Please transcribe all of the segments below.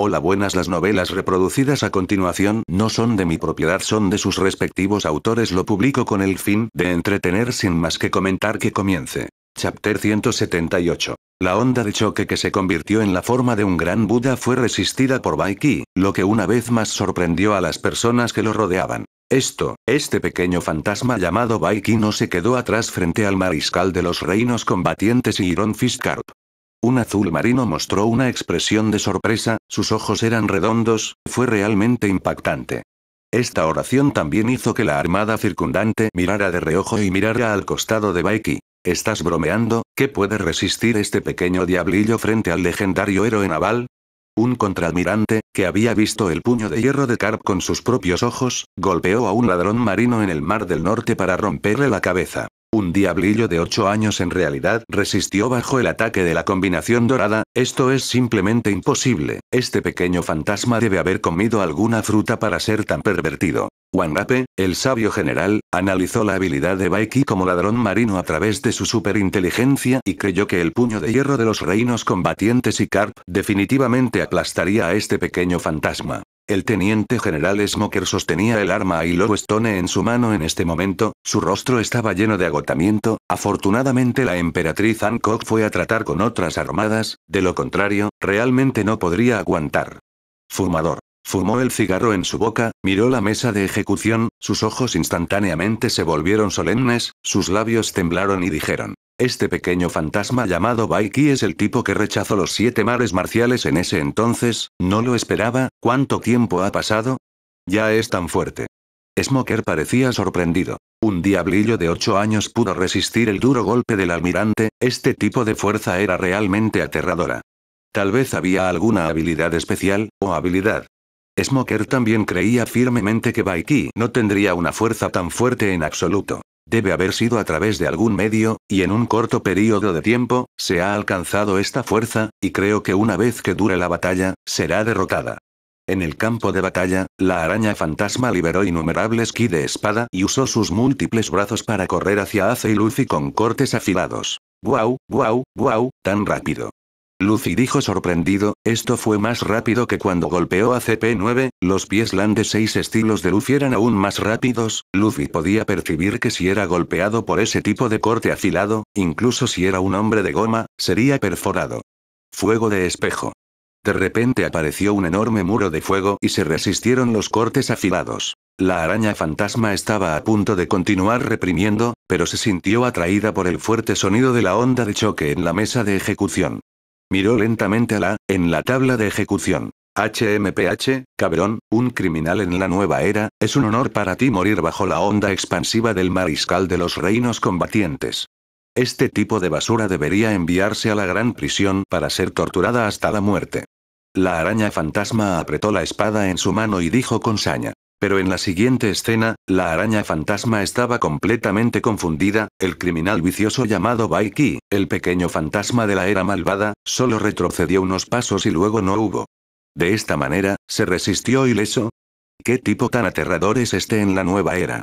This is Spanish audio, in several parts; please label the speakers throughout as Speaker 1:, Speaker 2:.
Speaker 1: Hola buenas las novelas reproducidas a continuación no son de mi propiedad son de sus respectivos autores lo publico con el fin de entretener sin más que comentar que comience. Chapter 178. La onda de choque que se convirtió en la forma de un gran Buda fue resistida por Baiki, lo que una vez más sorprendió a las personas que lo rodeaban. Esto, este pequeño fantasma llamado Baiki no se quedó atrás frente al mariscal de los reinos combatientes y Iron Fiskar. Un azul marino mostró una expresión de sorpresa, sus ojos eran redondos, fue realmente impactante. Esta oración también hizo que la armada circundante mirara de reojo y mirara al costado de Baiki. ¿Estás bromeando? ¿Qué puede resistir este pequeño diablillo frente al legendario héroe naval? Un contraadmirante, que había visto el puño de hierro de Carp con sus propios ojos, golpeó a un ladrón marino en el mar del norte para romperle la cabeza. Un diablillo de 8 años en realidad resistió bajo el ataque de la combinación dorada, esto es simplemente imposible, este pequeño fantasma debe haber comido alguna fruta para ser tan pervertido. Wanrape, el sabio general, analizó la habilidad de Baiki como ladrón marino a través de su superinteligencia y creyó que el puño de hierro de los reinos combatientes y Carp definitivamente aplastaría a este pequeño fantasma. El teniente general Smoker sostenía el arma y Lowestone en su mano en este momento, su rostro estaba lleno de agotamiento, afortunadamente la emperatriz Hancock fue a tratar con otras armadas, de lo contrario, realmente no podría aguantar. Fumador. Fumó el cigarro en su boca, miró la mesa de ejecución, sus ojos instantáneamente se volvieron solemnes, sus labios temblaron y dijeron, este pequeño fantasma llamado Baiki es el tipo que rechazó los siete mares marciales en ese entonces, no lo esperaba, ¿cuánto tiempo ha pasado? Ya es tan fuerte. Smoker parecía sorprendido. Un diablillo de ocho años pudo resistir el duro golpe del almirante, este tipo de fuerza era realmente aterradora. Tal vez había alguna habilidad especial, o habilidad. Smoker también creía firmemente que Baiki no tendría una fuerza tan fuerte en absoluto. Debe haber sido a través de algún medio, y en un corto periodo de tiempo, se ha alcanzado esta fuerza, y creo que una vez que dure la batalla, será derrotada. En el campo de batalla, la araña fantasma liberó innumerables ki de espada y usó sus múltiples brazos para correr hacia Ace y Lucy con cortes afilados. ¡Guau, guau, guau! Tan rápido. Lucy dijo sorprendido, esto fue más rápido que cuando golpeó a CP9, los pies LAN de seis estilos de Lucy eran aún más rápidos, Luffy podía percibir que si era golpeado por ese tipo de corte afilado, incluso si era un hombre de goma, sería perforado. Fuego de espejo. De repente apareció un enorme muro de fuego y se resistieron los cortes afilados. La araña fantasma estaba a punto de continuar reprimiendo, pero se sintió atraída por el fuerte sonido de la onda de choque en la mesa de ejecución. Miró lentamente a la, en la tabla de ejecución. HMPH, cabrón, un criminal en la nueva era, es un honor para ti morir bajo la onda expansiva del mariscal de los reinos combatientes. Este tipo de basura debería enviarse a la gran prisión para ser torturada hasta la muerte. La araña fantasma apretó la espada en su mano y dijo con saña. Pero en la siguiente escena, la araña fantasma estaba completamente confundida, el criminal vicioso llamado Baiki, el pequeño fantasma de la era malvada, solo retrocedió unos pasos y luego no hubo. De esta manera, se resistió ileso. ¿Qué tipo tan aterrador es este en la nueva era?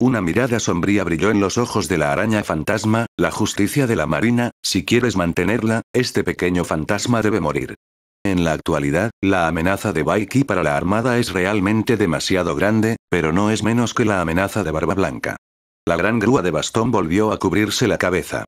Speaker 1: Una mirada sombría brilló en los ojos de la araña fantasma, la justicia de la marina, si quieres mantenerla, este pequeño fantasma debe morir. En la actualidad, la amenaza de Baiki para la Armada es realmente demasiado grande, pero no es menos que la amenaza de Barba Blanca. La gran grúa de bastón volvió a cubrirse la cabeza.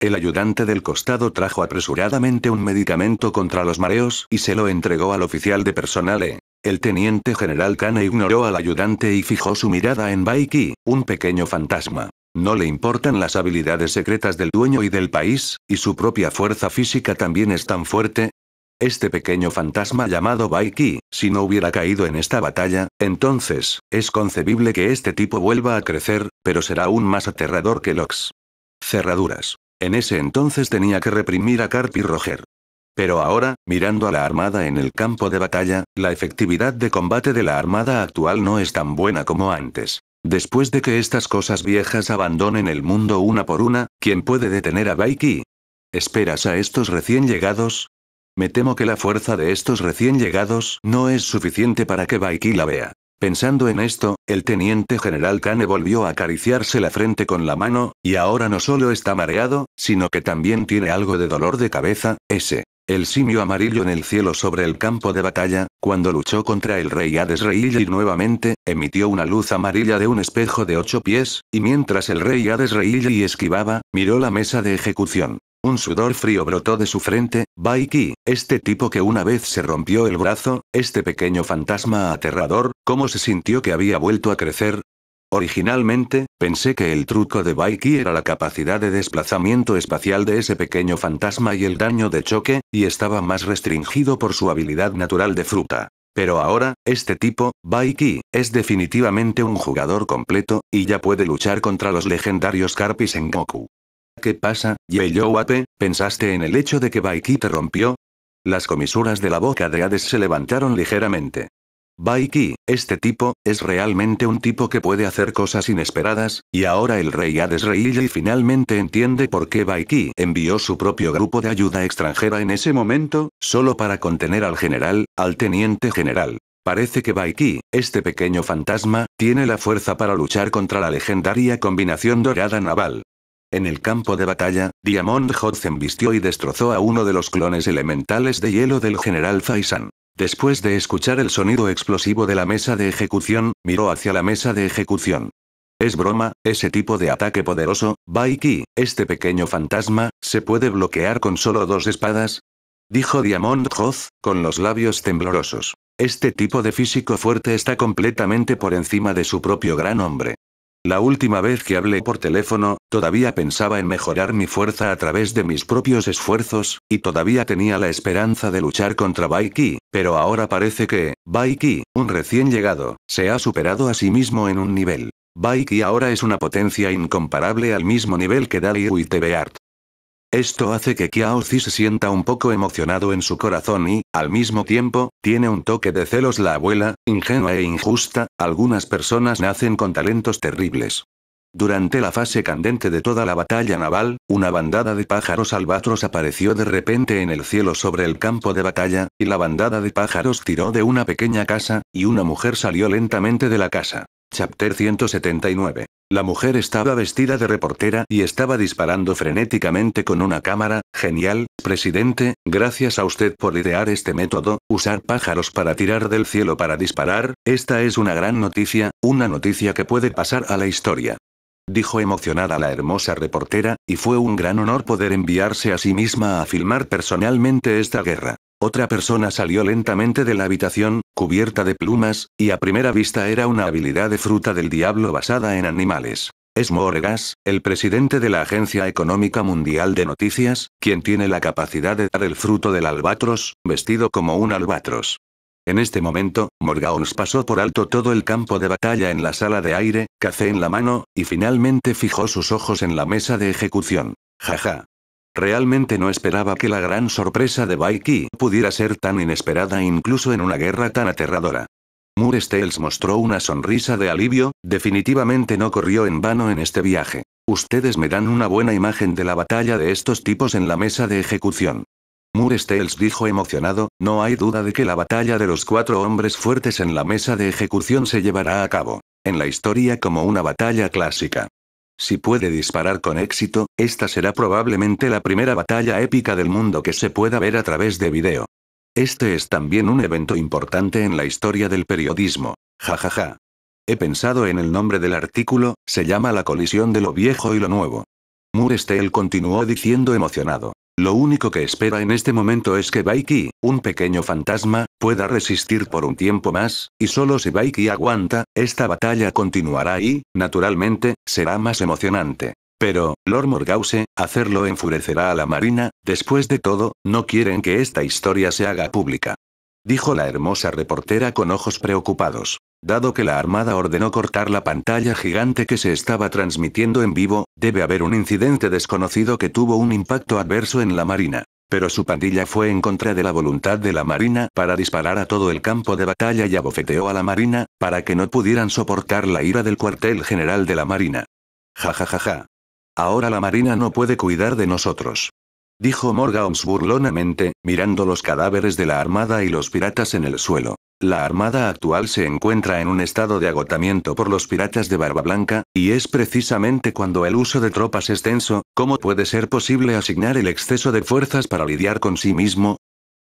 Speaker 1: El ayudante del costado trajo apresuradamente un medicamento contra los mareos y se lo entregó al oficial de personal e. El teniente general Kane ignoró al ayudante y fijó su mirada en Baiki, un pequeño fantasma. No le importan las habilidades secretas del dueño y del país, y su propia fuerza física también es tan fuerte, este pequeño fantasma llamado Baiki, si no hubiera caído en esta batalla, entonces, es concebible que este tipo vuelva a crecer, pero será aún más aterrador que Lox. Cerraduras. En ese entonces tenía que reprimir a Carp y Roger. Pero ahora, mirando a la armada en el campo de batalla, la efectividad de combate de la armada actual no es tan buena como antes. Después de que estas cosas viejas abandonen el mundo una por una, ¿quién puede detener a Baiki? ¿Esperas a estos recién llegados? Me temo que la fuerza de estos recién llegados no es suficiente para que Baiki la vea. Pensando en esto, el teniente general Kane volvió a acariciarse la frente con la mano, y ahora no solo está mareado, sino que también tiene algo de dolor de cabeza, ese. El simio amarillo en el cielo sobre el campo de batalla, cuando luchó contra el rey Hades Reilly nuevamente, emitió una luz amarilla de un espejo de ocho pies, y mientras el rey Hades Reilly esquivaba, miró la mesa de ejecución. Un sudor frío brotó de su frente, Baiki, este tipo que una vez se rompió el brazo, este pequeño fantasma aterrador, ¿cómo se sintió que había vuelto a crecer? Originalmente, pensé que el truco de Baiki era la capacidad de desplazamiento espacial de ese pequeño fantasma y el daño de choque, y estaba más restringido por su habilidad natural de fruta. Pero ahora, este tipo, Baiki, es definitivamente un jugador completo, y ya puede luchar contra los legendarios Carpis en Goku. ¿Qué pasa, ape ¿Pensaste en el hecho de que Baiki te rompió? Las comisuras de la boca de Hades se levantaron ligeramente. Baiki, este tipo, es realmente un tipo que puede hacer cosas inesperadas, y ahora el rey Hades y finalmente entiende por qué Baiki envió su propio grupo de ayuda extranjera en ese momento, solo para contener al general, al teniente general. Parece que Baiki, este pequeño fantasma, tiene la fuerza para luchar contra la legendaria combinación dorada naval. En el campo de batalla, Diamond Hoth embistió y destrozó a uno de los clones elementales de hielo del general Faisan. Después de escuchar el sonido explosivo de la mesa de ejecución, miró hacia la mesa de ejecución. Es broma, ese tipo de ataque poderoso, Baiki, este pequeño fantasma, se puede bloquear con solo dos espadas. Dijo Diamond Hoth, con los labios temblorosos. Este tipo de físico fuerte está completamente por encima de su propio gran hombre. La última vez que hablé por teléfono, todavía pensaba en mejorar mi fuerza a través de mis propios esfuerzos, y todavía tenía la esperanza de luchar contra Baiki, pero ahora parece que, Baiki, un recién llegado, se ha superado a sí mismo en un nivel. Baiki ahora es una potencia incomparable al mismo nivel que Dali Tebeart. Esto hace que Kiao-Zi se sienta un poco emocionado en su corazón y, al mismo tiempo, tiene un toque de celos la abuela, ingenua e injusta, algunas personas nacen con talentos terribles. Durante la fase candente de toda la batalla naval, una bandada de pájaros albatros apareció de repente en el cielo sobre el campo de batalla, y la bandada de pájaros tiró de una pequeña casa, y una mujer salió lentamente de la casa. Chapter 179. La mujer estaba vestida de reportera y estaba disparando frenéticamente con una cámara. Genial, presidente, gracias a usted por idear este método, usar pájaros para tirar del cielo para disparar, esta es una gran noticia, una noticia que puede pasar a la historia. Dijo emocionada la hermosa reportera, y fue un gran honor poder enviarse a sí misma a filmar personalmente esta guerra. Otra persona salió lentamente de la habitación, cubierta de plumas, y a primera vista era una habilidad de fruta del diablo basada en animales. Es Morgas, el presidente de la Agencia Económica Mundial de Noticias, quien tiene la capacidad de dar el fruto del albatros, vestido como un albatros. En este momento, Morgauns pasó por alto todo el campo de batalla en la sala de aire, café en la mano, y finalmente fijó sus ojos en la mesa de ejecución. Jaja, Realmente no esperaba que la gran sorpresa de Baiki pudiera ser tan inesperada incluso en una guerra tan aterradora. Moore Stales mostró una sonrisa de alivio, definitivamente no corrió en vano en este viaje. Ustedes me dan una buena imagen de la batalla de estos tipos en la mesa de ejecución. Moore dijo emocionado, no hay duda de que la batalla de los cuatro hombres fuertes en la mesa de ejecución se llevará a cabo. En la historia como una batalla clásica. Si puede disparar con éxito, esta será probablemente la primera batalla épica del mundo que se pueda ver a través de video. Este es también un evento importante en la historia del periodismo. Jajaja. He pensado en el nombre del artículo, se llama La colisión de lo viejo y lo nuevo. Murestel continuó diciendo emocionado. Lo único que espera en este momento es que Baiki, un pequeño fantasma, pueda resistir por un tiempo más, y solo si Baiki aguanta, esta batalla continuará y, naturalmente, será más emocionante. Pero, Lord Morgause, hacerlo enfurecerá a la Marina, después de todo, no quieren que esta historia se haga pública dijo la hermosa reportera con ojos preocupados. Dado que la Armada ordenó cortar la pantalla gigante que se estaba transmitiendo en vivo, debe haber un incidente desconocido que tuvo un impacto adverso en la Marina. Pero su pandilla fue en contra de la voluntad de la Marina para disparar a todo el campo de batalla y abofeteó a la Marina, para que no pudieran soportar la ira del cuartel general de la Marina. Ja ja ja ja. Ahora la Marina no puede cuidar de nosotros dijo Morgans burlonamente, mirando los cadáveres de la armada y los piratas en el suelo. La armada actual se encuentra en un estado de agotamiento por los piratas de Barba Blanca, y es precisamente cuando el uso de tropas es tenso, ¿cómo puede ser posible asignar el exceso de fuerzas para lidiar con sí mismo?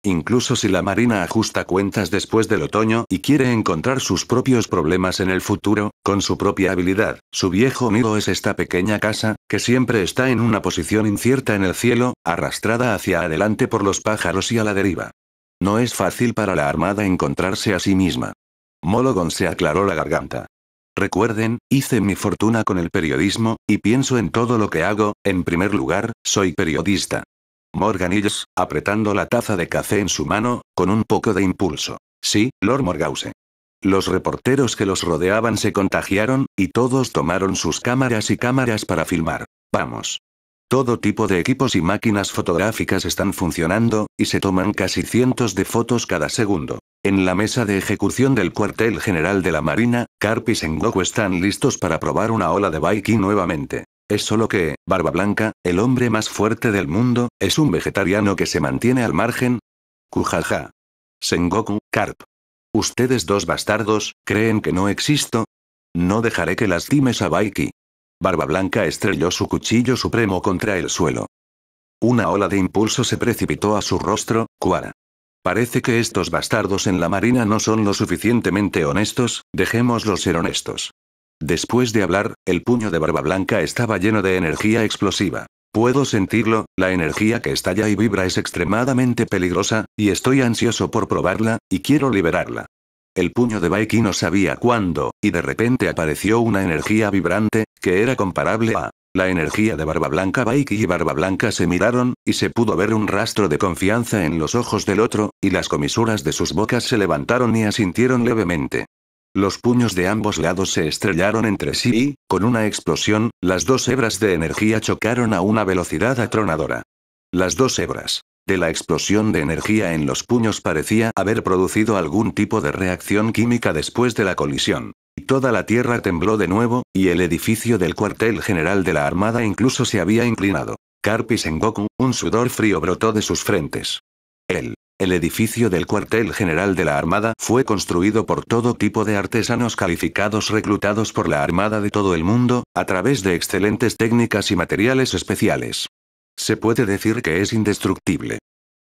Speaker 1: Incluso si la Marina ajusta cuentas después del otoño y quiere encontrar sus propios problemas en el futuro, con su propia habilidad, su viejo amigo es esta pequeña casa, que siempre está en una posición incierta en el cielo, arrastrada hacia adelante por los pájaros y a la deriva. No es fácil para la Armada encontrarse a sí misma. Mologon se aclaró la garganta. Recuerden, hice mi fortuna con el periodismo, y pienso en todo lo que hago, en primer lugar, soy periodista. Morgan Hills, apretando la taza de café en su mano, con un poco de impulso. Sí, Lord Morgause. Los reporteros que los rodeaban se contagiaron, y todos tomaron sus cámaras y cámaras para filmar. Vamos. Todo tipo de equipos y máquinas fotográficas están funcionando, y se toman casi cientos de fotos cada segundo. En la mesa de ejecución del cuartel general de la Marina, Carp y Sengoku están listos para probar una ola de Viking nuevamente. Es solo que, Barba Blanca, el hombre más fuerte del mundo, es un vegetariano que se mantiene al margen. Kujaja. Sengoku, Carp. Ustedes dos bastardos, ¿creen que no existo? No dejaré que lastimes a Baiki. Barba Blanca estrelló su cuchillo supremo contra el suelo. Una ola de impulso se precipitó a su rostro, Kuara. Parece que estos bastardos en la marina no son lo suficientemente honestos, dejémoslos ser honestos. Después de hablar, el puño de Barba Blanca estaba lleno de energía explosiva. Puedo sentirlo, la energía que estalla y vibra es extremadamente peligrosa, y estoy ansioso por probarla, y quiero liberarla. El puño de Baiki no sabía cuándo, y de repente apareció una energía vibrante, que era comparable a la energía de Barba Blanca. Baiki y Barba Blanca se miraron, y se pudo ver un rastro de confianza en los ojos del otro, y las comisuras de sus bocas se levantaron y asintieron levemente. Los puños de ambos lados se estrellaron entre sí y, con una explosión, las dos hebras de energía chocaron a una velocidad atronadora. Las dos hebras de la explosión de energía en los puños parecía haber producido algún tipo de reacción química después de la colisión. Toda la tierra tembló de nuevo, y el edificio del cuartel general de la Armada incluso se había inclinado. en Goku un sudor frío brotó de sus frentes. Él el edificio del cuartel general de la Armada fue construido por todo tipo de artesanos calificados reclutados por la Armada de todo el mundo, a través de excelentes técnicas y materiales especiales. Se puede decir que es indestructible.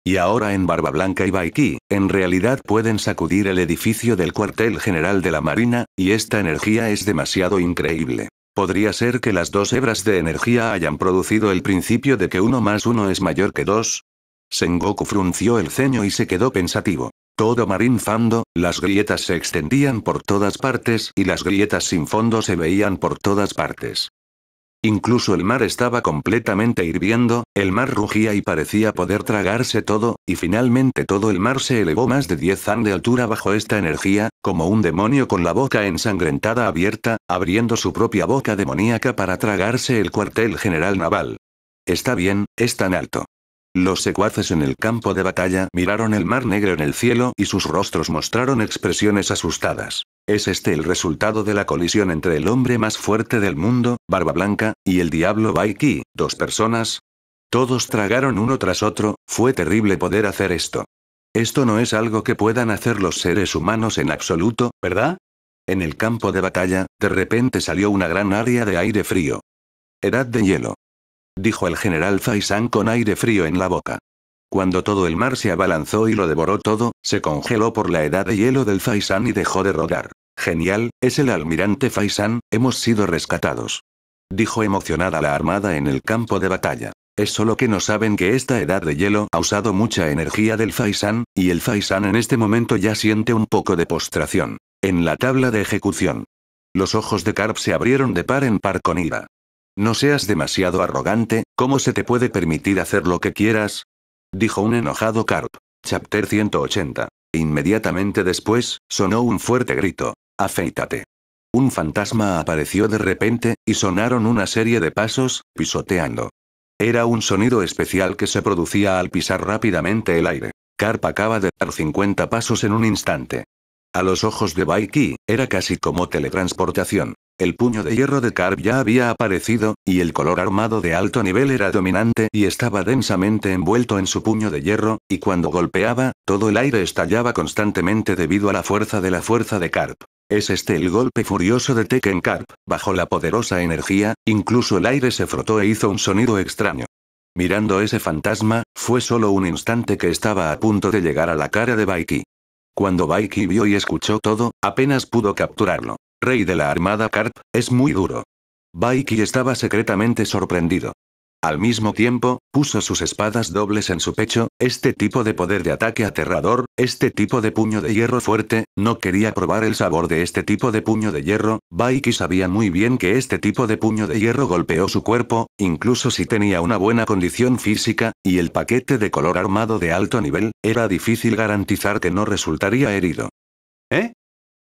Speaker 1: Y ahora en Barba Blanca y Baiki, en realidad pueden sacudir el edificio del cuartel general de la Marina, y esta energía es demasiado increíble. Podría ser que las dos hebras de energía hayan producido el principio de que uno más uno es mayor que dos, Sengoku frunció el ceño y se quedó pensativo. Todo marinfando, las grietas se extendían por todas partes y las grietas sin fondo se veían por todas partes. Incluso el mar estaba completamente hirviendo, el mar rugía y parecía poder tragarse todo, y finalmente todo el mar se elevó más de 10 an de altura bajo esta energía, como un demonio con la boca ensangrentada abierta, abriendo su propia boca demoníaca para tragarse el cuartel general naval. Está bien, es tan alto. Los secuaces en el campo de batalla miraron el mar negro en el cielo y sus rostros mostraron expresiones asustadas. ¿Es este el resultado de la colisión entre el hombre más fuerte del mundo, Barba Blanca, y el diablo Baiki, dos personas? Todos tragaron uno tras otro, fue terrible poder hacer esto. Esto no es algo que puedan hacer los seres humanos en absoluto, ¿verdad? En el campo de batalla, de repente salió una gran área de aire frío. Edad de hielo dijo el general Faisán con aire frío en la boca. Cuando todo el mar se abalanzó y lo devoró todo, se congeló por la edad de hielo del Faisán y dejó de rodar. Genial, es el almirante Faisan, hemos sido rescatados. Dijo emocionada la armada en el campo de batalla. Es solo que no saben que esta edad de hielo ha usado mucha energía del Faisán, y el Faisan en este momento ya siente un poco de postración. En la tabla de ejecución. Los ojos de Carp se abrieron de par en par con ira. No seas demasiado arrogante, ¿cómo se te puede permitir hacer lo que quieras? Dijo un enojado Carp. Chapter 180. Inmediatamente después, sonó un fuerte grito. Afeítate. Un fantasma apareció de repente, y sonaron una serie de pasos, pisoteando. Era un sonido especial que se producía al pisar rápidamente el aire. Carp acaba de dar 50 pasos en un instante. A los ojos de Baiki, era casi como teletransportación. El puño de hierro de Karp ya había aparecido, y el color armado de alto nivel era dominante y estaba densamente envuelto en su puño de hierro, y cuando golpeaba, todo el aire estallaba constantemente debido a la fuerza de la fuerza de Karp. Es este el golpe furioso de Tekken Karp, bajo la poderosa energía, incluso el aire se frotó e hizo un sonido extraño. Mirando ese fantasma, fue solo un instante que estaba a punto de llegar a la cara de Baiki. Cuando Baiki vio y escuchó todo, apenas pudo capturarlo rey de la Armada Carp es muy duro. Baiki estaba secretamente sorprendido. Al mismo tiempo, puso sus espadas dobles en su pecho, este tipo de poder de ataque aterrador, este tipo de puño de hierro fuerte, no quería probar el sabor de este tipo de puño de hierro, Baiki sabía muy bien que este tipo de puño de hierro golpeó su cuerpo, incluso si tenía una buena condición física, y el paquete de color armado de alto nivel, era difícil garantizar que no resultaría herido. ¿Eh?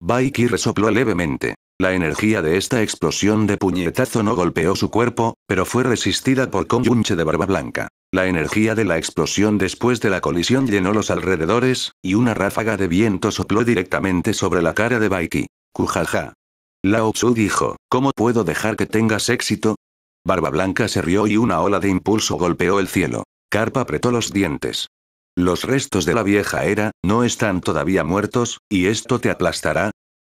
Speaker 1: Baiki resopló levemente. La energía de esta explosión de puñetazo no golpeó su cuerpo, pero fue resistida por Yunche de barba blanca. La energía de la explosión después de la colisión llenó los alrededores, y una ráfaga de viento sopló directamente sobre la cara de Baiki. Kujaja. Lao Tzu dijo, ¿cómo puedo dejar que tengas éxito? Barba Blanca se rió y una ola de impulso golpeó el cielo. Carpa apretó los dientes. Los restos de la vieja era, no están todavía muertos, y esto te aplastará,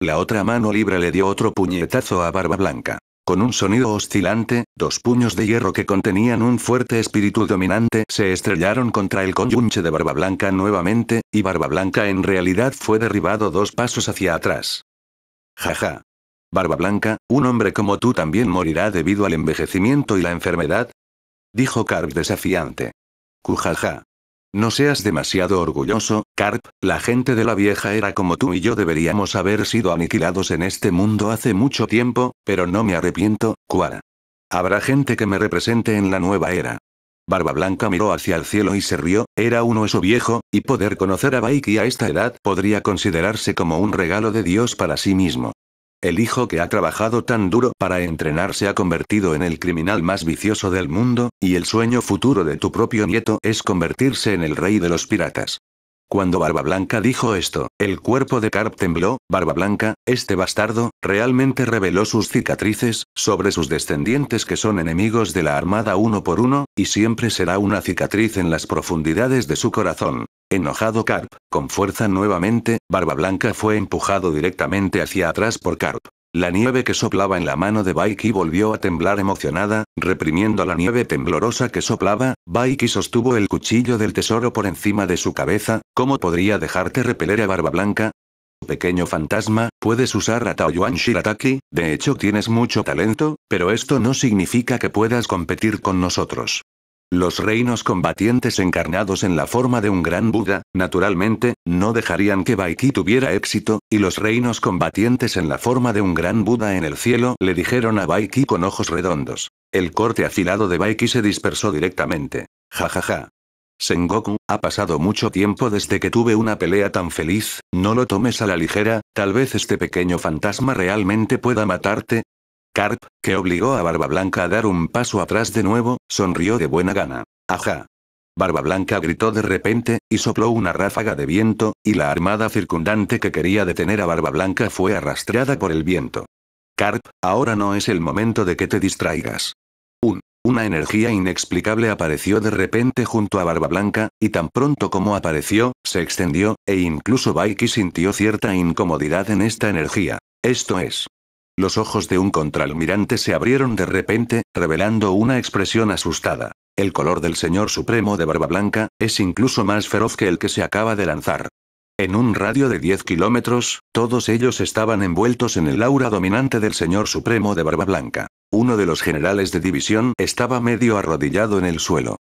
Speaker 1: la otra mano libre le dio otro puñetazo a Barba Blanca. Con un sonido oscilante, dos puños de hierro que contenían un fuerte espíritu dominante se estrellaron contra el conyunche de Barba Blanca nuevamente, y Barba Blanca en realidad fue derribado dos pasos hacia atrás. Jaja. Barba Blanca, un hombre como tú también morirá debido al envejecimiento y la enfermedad. Dijo Carp desafiante. Cujaja. No seas demasiado orgulloso, Carp, la gente de la vieja era como tú y yo deberíamos haber sido aniquilados en este mundo hace mucho tiempo, pero no me arrepiento, Cuara. Habrá gente que me represente en la nueva era. Barba Blanca miró hacia el cielo y se rió, era un hueso viejo, y poder conocer a Baiki a esta edad podría considerarse como un regalo de Dios para sí mismo. El hijo que ha trabajado tan duro para entrenar se ha convertido en el criminal más vicioso del mundo, y el sueño futuro de tu propio nieto es convertirse en el rey de los piratas. Cuando Barba Blanca dijo esto, el cuerpo de Carp tembló, Barba Blanca, este bastardo, realmente reveló sus cicatrices, sobre sus descendientes que son enemigos de la Armada uno por uno, y siempre será una cicatriz en las profundidades de su corazón. Enojado Carp, con fuerza nuevamente, Barba Blanca fue empujado directamente hacia atrás por Karp. La nieve que soplaba en la mano de Baiki volvió a temblar emocionada, reprimiendo la nieve temblorosa que soplaba, Baiki sostuvo el cuchillo del tesoro por encima de su cabeza, ¿cómo podría dejarte repeler a Barba Blanca? Pequeño fantasma, puedes usar a Taoyuan Shirataki, de hecho tienes mucho talento, pero esto no significa que puedas competir con nosotros. Los reinos combatientes encarnados en la forma de un gran Buda, naturalmente, no dejarían que Baiki tuviera éxito, y los reinos combatientes en la forma de un gran Buda en el cielo le dijeron a Baiki con ojos redondos. El corte afilado de Baiki se dispersó directamente. Ja ja ja. Sengoku, ha pasado mucho tiempo desde que tuve una pelea tan feliz, no lo tomes a la ligera, tal vez este pequeño fantasma realmente pueda matarte, Carp, que obligó a Barba Blanca a dar un paso atrás de nuevo, sonrió de buena gana. Ajá. Barba Blanca gritó de repente, y sopló una ráfaga de viento, y la armada circundante que quería detener a Barba Blanca fue arrastrada por el viento. Carp, ahora no es el momento de que te distraigas. Un, una energía inexplicable apareció de repente junto a Barba Blanca, y tan pronto como apareció, se extendió, e incluso Baiki sintió cierta incomodidad en esta energía. Esto es. Los ojos de un contralmirante se abrieron de repente, revelando una expresión asustada. El color del señor supremo de barba blanca, es incluso más feroz que el que se acaba de lanzar. En un radio de 10 kilómetros, todos ellos estaban envueltos en el aura dominante del señor supremo de barba blanca. Uno de los generales de división estaba medio arrodillado en el suelo.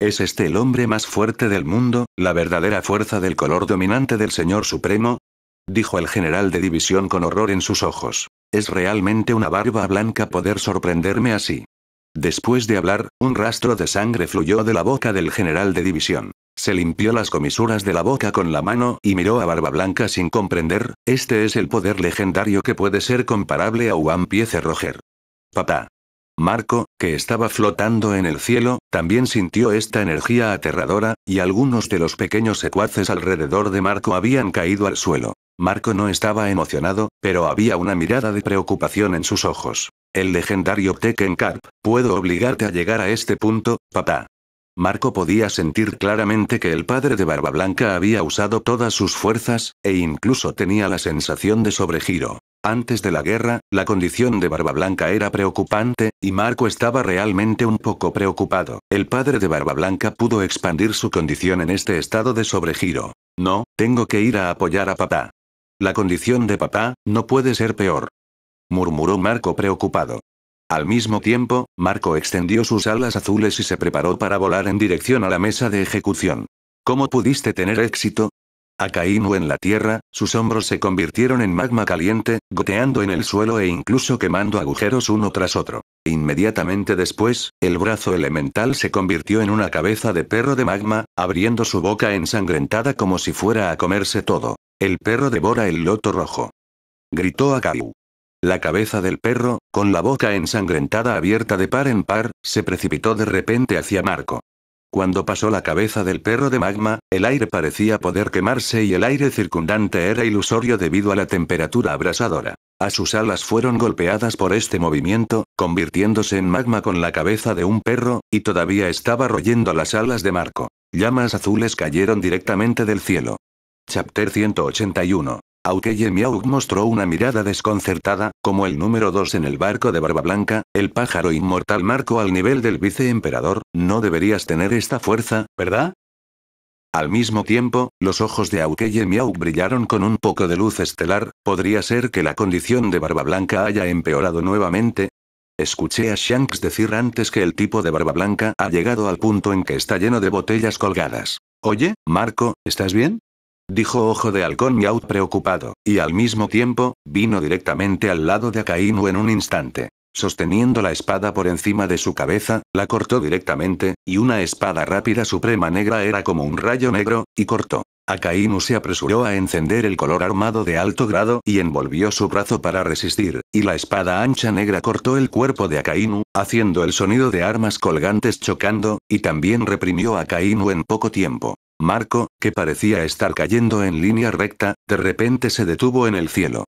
Speaker 1: ¿Es este el hombre más fuerte del mundo, la verdadera fuerza del color dominante del señor supremo? dijo el general de división con horror en sus ojos. Es realmente una barba blanca poder sorprenderme así. Después de hablar, un rastro de sangre fluyó de la boca del general de división. Se limpió las comisuras de la boca con la mano y miró a Barba Blanca sin comprender, este es el poder legendario que puede ser comparable a One Piece Roger. Papá. Marco, que estaba flotando en el cielo, también sintió esta energía aterradora, y algunos de los pequeños secuaces alrededor de Marco habían caído al suelo. Marco no estaba emocionado, pero había una mirada de preocupación en sus ojos. El legendario Tekken puedo obligarte a llegar a este punto, papá. Marco podía sentir claramente que el padre de Barba Blanca había usado todas sus fuerzas, e incluso tenía la sensación de sobregiro. Antes de la guerra, la condición de Barba Blanca era preocupante, y Marco estaba realmente un poco preocupado. El padre de Barba Blanca pudo expandir su condición en este estado de sobregiro. No, tengo que ir a apoyar a papá. La condición de papá, no puede ser peor. Murmuró Marco preocupado. Al mismo tiempo, Marco extendió sus alas azules y se preparó para volar en dirección a la mesa de ejecución. ¿Cómo pudiste tener éxito? Acaínu en la tierra, sus hombros se convirtieron en magma caliente, goteando en el suelo e incluso quemando agujeros uno tras otro. Inmediatamente después, el brazo elemental se convirtió en una cabeza de perro de magma, abriendo su boca ensangrentada como si fuera a comerse todo. El perro devora el loto rojo. Gritó Akayu. La cabeza del perro, con la boca ensangrentada abierta de par en par, se precipitó de repente hacia Marco. Cuando pasó la cabeza del perro de magma, el aire parecía poder quemarse y el aire circundante era ilusorio debido a la temperatura abrasadora. A sus alas fueron golpeadas por este movimiento, convirtiéndose en magma con la cabeza de un perro, y todavía estaba royendo las alas de Marco. Llamas azules cayeron directamente del cielo. Chapter 181. Aukeye Miau mostró una mirada desconcertada, como el número 2 en el barco de Barba Blanca, el pájaro inmortal marco al nivel del viceemperador, no deberías tener esta fuerza, ¿verdad? Al mismo tiempo, los ojos de Aukeye miau brillaron con un poco de luz estelar, ¿podría ser que la condición de Barba Blanca haya empeorado nuevamente? Escuché a Shanks decir antes que el tipo de Barba Blanca ha llegado al punto en que está lleno de botellas colgadas. Oye, Marco, ¿estás bien? dijo Ojo de Halcón Yaut preocupado, y al mismo tiempo, vino directamente al lado de Akainu en un instante. Sosteniendo la espada por encima de su cabeza, la cortó directamente, y una espada rápida suprema negra era como un rayo negro, y cortó. Akainu se apresuró a encender el color armado de alto grado y envolvió su brazo para resistir, y la espada ancha negra cortó el cuerpo de Akainu, haciendo el sonido de armas colgantes chocando, y también reprimió a Akainu en poco tiempo. Marco, que parecía estar cayendo en línea recta, de repente se detuvo en el cielo.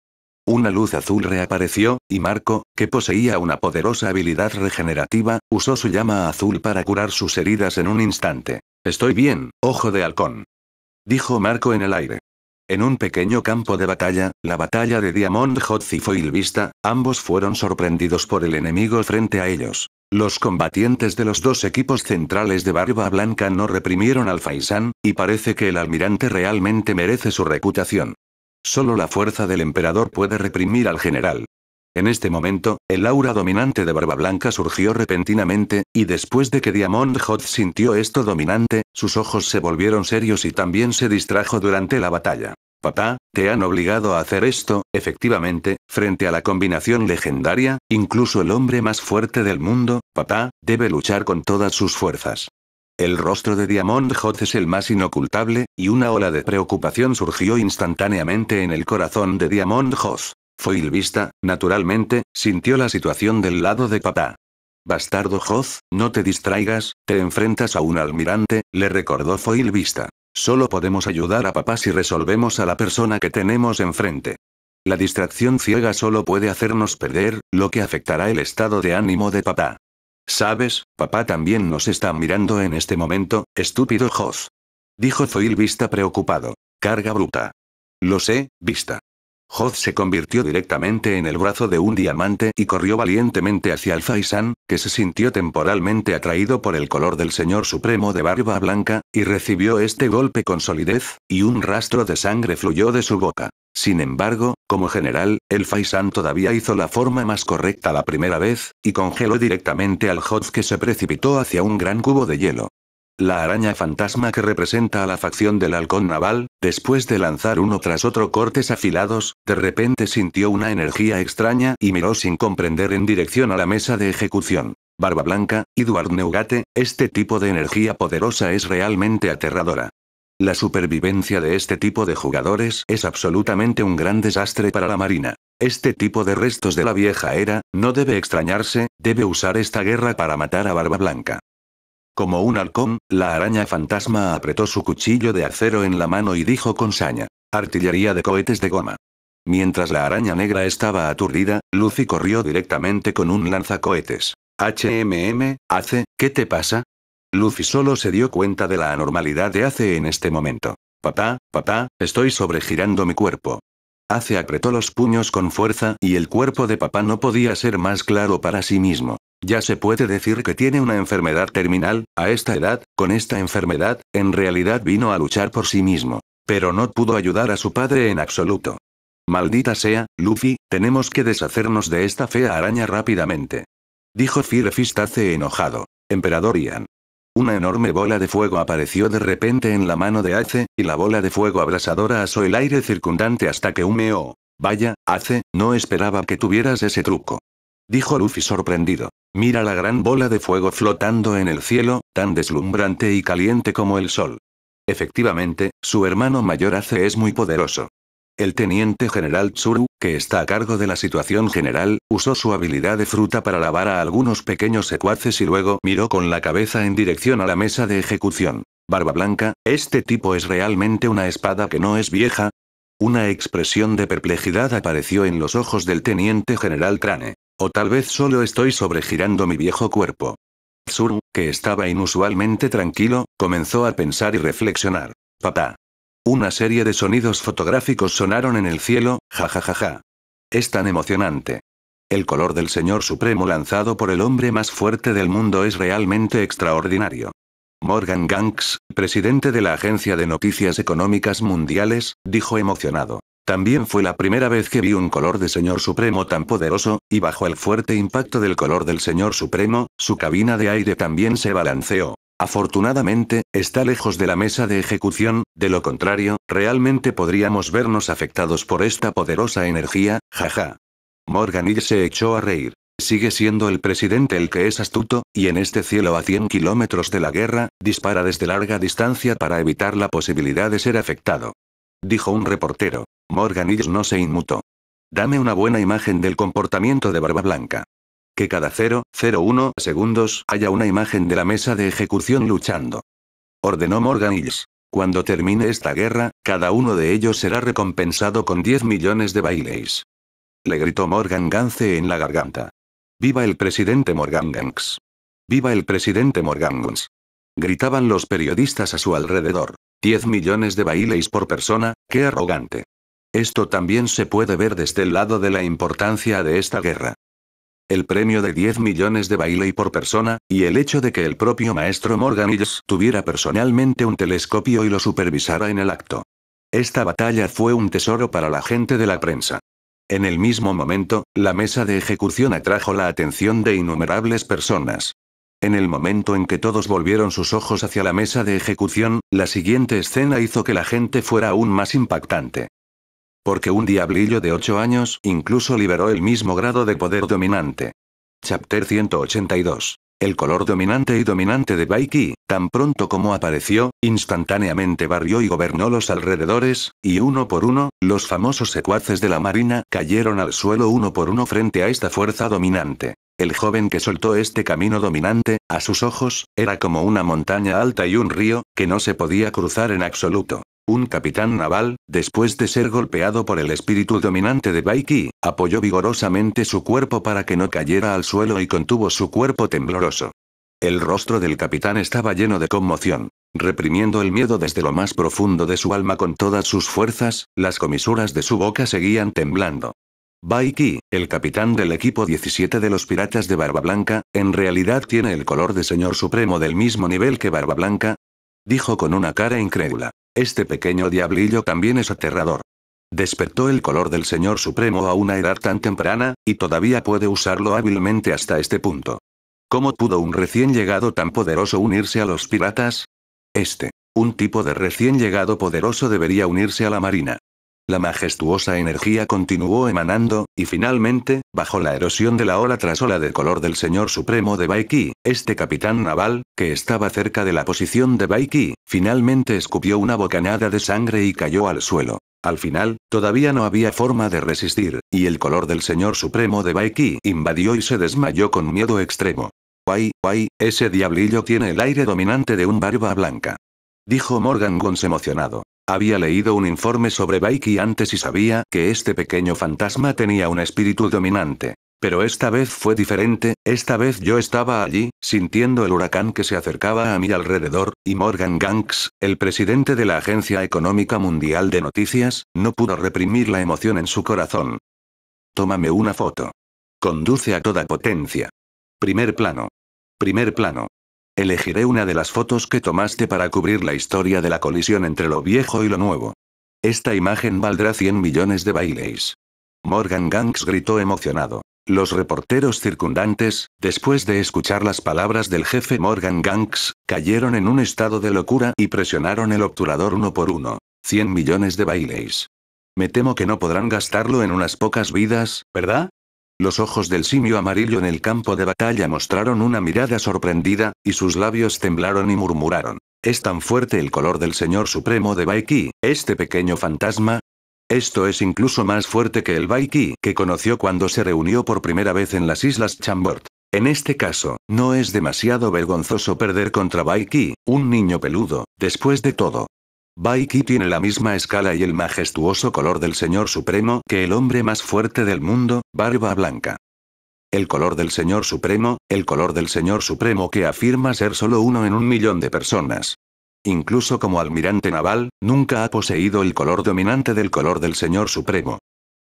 Speaker 1: Una luz azul reapareció, y Marco, que poseía una poderosa habilidad regenerativa, usó su llama azul para curar sus heridas en un instante. Estoy bien, ojo de halcón. Dijo Marco en el aire. En un pequeño campo de batalla, la batalla de Diamond Hotz y Foil Vista, ambos fueron sorprendidos por el enemigo frente a ellos. Los combatientes de los dos equipos centrales de Barba Blanca no reprimieron al Faisán, y parece que el almirante realmente merece su reputación. Solo la fuerza del emperador puede reprimir al general. En este momento, el aura dominante de Barba Blanca surgió repentinamente, y después de que Diamond Hot sintió esto dominante, sus ojos se volvieron serios y también se distrajo durante la batalla. Papá, te han obligado a hacer esto, efectivamente, frente a la combinación legendaria, incluso el hombre más fuerte del mundo, papá, debe luchar con todas sus fuerzas. El rostro de Diamond Hoth es el más inocultable, y una ola de preocupación surgió instantáneamente en el corazón de Diamond Hoth. Vista, naturalmente, sintió la situación del lado de papá. Bastardo Hoth, no te distraigas, te enfrentas a un almirante, le recordó Vista. Solo podemos ayudar a papá si resolvemos a la persona que tenemos enfrente. La distracción ciega solo puede hacernos perder, lo que afectará el estado de ánimo de papá. Sabes, papá también nos está mirando en este momento, estúpido Joss. Dijo Zoil Vista preocupado. Carga bruta. Lo sé, Vista. Hoth se convirtió directamente en el brazo de un diamante y corrió valientemente hacia el Faisan, que se sintió temporalmente atraído por el color del Señor Supremo de barba blanca, y recibió este golpe con solidez, y un rastro de sangre fluyó de su boca. Sin embargo, como general, el Faisan todavía hizo la forma más correcta la primera vez, y congeló directamente al Hodge que se precipitó hacia un gran cubo de hielo la araña fantasma que representa a la facción del halcón naval, después de lanzar uno tras otro cortes afilados, de repente sintió una energía extraña y miró sin comprender en dirección a la mesa de ejecución. Barba Blanca, Edward Neugate, este tipo de energía poderosa es realmente aterradora. La supervivencia de este tipo de jugadores es absolutamente un gran desastre para la Marina. Este tipo de restos de la vieja era, no debe extrañarse, debe usar esta guerra para matar a Barba Blanca. Como un halcón, la araña fantasma apretó su cuchillo de acero en la mano y dijo con saña. Artillería de cohetes de goma. Mientras la araña negra estaba aturdida, Lucy corrió directamente con un lanzacohetes. HMM, Ace, ¿qué te pasa? Lucy solo se dio cuenta de la anormalidad de Ace en este momento. Papá, papá, estoy sobregirando mi cuerpo. Ace apretó los puños con fuerza y el cuerpo de papá no podía ser más claro para sí mismo. Ya se puede decir que tiene una enfermedad terminal, a esta edad, con esta enfermedad, en realidad vino a luchar por sí mismo. Pero no pudo ayudar a su padre en absoluto. Maldita sea, Luffy, tenemos que deshacernos de esta fea araña rápidamente. Dijo Ace enojado. Emperador Ian. Una enorme bola de fuego apareció de repente en la mano de Ace, y la bola de fuego abrasadora asó el aire circundante hasta que humeó. Vaya, Ace, no esperaba que tuvieras ese truco dijo Luffy sorprendido. Mira la gran bola de fuego flotando en el cielo, tan deslumbrante y caliente como el sol. Efectivamente, su hermano mayor Ace es muy poderoso. El teniente general Tsuru, que está a cargo de la situación general, usó su habilidad de fruta para lavar a algunos pequeños secuaces y luego miró con la cabeza en dirección a la mesa de ejecución. Barba Blanca, ¿este tipo es realmente una espada que no es vieja? Una expresión de perplejidad apareció en los ojos del teniente general Trane. O tal vez solo estoy sobregirando mi viejo cuerpo. Tsuru, que estaba inusualmente tranquilo, comenzó a pensar y reflexionar. Papá. Una serie de sonidos fotográficos sonaron en el cielo, jajajaja. Ja, ja, ja. Es tan emocionante. El color del Señor Supremo lanzado por el hombre más fuerte del mundo es realmente extraordinario. Morgan Ganks, presidente de la Agencia de Noticias Económicas Mundiales, dijo emocionado. También fue la primera vez que vi un color de Señor Supremo tan poderoso, y bajo el fuerte impacto del color del Señor Supremo, su cabina de aire también se balanceó. Afortunadamente, está lejos de la mesa de ejecución, de lo contrario, realmente podríamos vernos afectados por esta poderosa energía, jaja. Morgan y se echó a reír. Sigue siendo el presidente el que es astuto, y en este cielo a 100 kilómetros de la guerra, dispara desde larga distancia para evitar la posibilidad de ser afectado dijo un reportero. Morgan Hills no se inmutó. Dame una buena imagen del comportamiento de Barba Blanca. Que cada 0,01 segundos haya una imagen de la mesa de ejecución luchando. Ordenó Morgan Hills. Cuando termine esta guerra, cada uno de ellos será recompensado con 10 millones de baileys. Le gritó Morgan Gance en la garganta. ¡Viva el presidente Morgan Gance. ¡Viva el presidente Morgan Gans. Gritaban los periodistas a su alrededor. 10 millones de baileys por persona, qué arrogante. Esto también se puede ver desde el lado de la importancia de esta guerra. El premio de 10 millones de bailey por persona, y el hecho de que el propio maestro Morgan Hills tuviera personalmente un telescopio y lo supervisara en el acto. Esta batalla fue un tesoro para la gente de la prensa. En el mismo momento, la mesa de ejecución atrajo la atención de innumerables personas. En el momento en que todos volvieron sus ojos hacia la mesa de ejecución, la siguiente escena hizo que la gente fuera aún más impactante. Porque un diablillo de ocho años incluso liberó el mismo grado de poder dominante. Chapter 182. El color dominante y dominante de Baiki, tan pronto como apareció, instantáneamente barrió y gobernó los alrededores, y uno por uno, los famosos secuaces de la marina cayeron al suelo uno por uno frente a esta fuerza dominante. El joven que soltó este camino dominante, a sus ojos, era como una montaña alta y un río, que no se podía cruzar en absoluto. Un capitán naval, después de ser golpeado por el espíritu dominante de Baiki, apoyó vigorosamente su cuerpo para que no cayera al suelo y contuvo su cuerpo tembloroso. El rostro del capitán estaba lleno de conmoción. Reprimiendo el miedo desde lo más profundo de su alma con todas sus fuerzas, las comisuras de su boca seguían temblando. Baiki, el capitán del equipo 17 de los Piratas de Barba Blanca, en realidad tiene el color de señor supremo del mismo nivel que Barba Blanca. Dijo con una cara incrédula. Este pequeño diablillo también es aterrador. Despertó el color del señor supremo a una edad tan temprana, y todavía puede usarlo hábilmente hasta este punto. ¿Cómo pudo un recién llegado tan poderoso unirse a los piratas? Este, un tipo de recién llegado poderoso debería unirse a la marina. La majestuosa energía continuó emanando, y finalmente, bajo la erosión de la ola tras ola de color del señor supremo de Baiki, este capitán naval, que estaba cerca de la posición de Baiki, finalmente escupió una bocanada de sangre y cayó al suelo. Al final, todavía no había forma de resistir, y el color del señor supremo de Baiki invadió y se desmayó con miedo extremo. Guay, guay, ese diablillo tiene el aire dominante de un barba blanca. Dijo Morgan Gons emocionado. Había leído un informe sobre Baiki antes y sabía que este pequeño fantasma tenía un espíritu dominante. Pero esta vez fue diferente, esta vez yo estaba allí, sintiendo el huracán que se acercaba a mi alrededor, y Morgan Ganks, el presidente de la Agencia Económica Mundial de Noticias, no pudo reprimir la emoción en su corazón. Tómame una foto. Conduce a toda potencia. Primer plano. Primer plano. Elegiré una de las fotos que tomaste para cubrir la historia de la colisión entre lo viejo y lo nuevo. Esta imagen valdrá 100 millones de bailes. Morgan Gangs gritó emocionado. Los reporteros circundantes, después de escuchar las palabras del jefe Morgan Gangs, cayeron en un estado de locura y presionaron el obturador uno por uno. 100 millones de bailes. Me temo que no podrán gastarlo en unas pocas vidas, ¿verdad? Los ojos del simio amarillo en el campo de batalla mostraron una mirada sorprendida, y sus labios temblaron y murmuraron. ¿Es tan fuerte el color del señor supremo de Baiki, este pequeño fantasma? Esto es incluso más fuerte que el Baiki que conoció cuando se reunió por primera vez en las Islas Chambord. En este caso, no es demasiado vergonzoso perder contra Baiki, un niño peludo, después de todo. Baiky tiene la misma escala y el majestuoso color del Señor Supremo que el hombre más fuerte del mundo, barba blanca. El color del Señor Supremo, el color del Señor Supremo que afirma ser solo uno en un millón de personas. Incluso como almirante naval, nunca ha poseído el color dominante del color del Señor Supremo.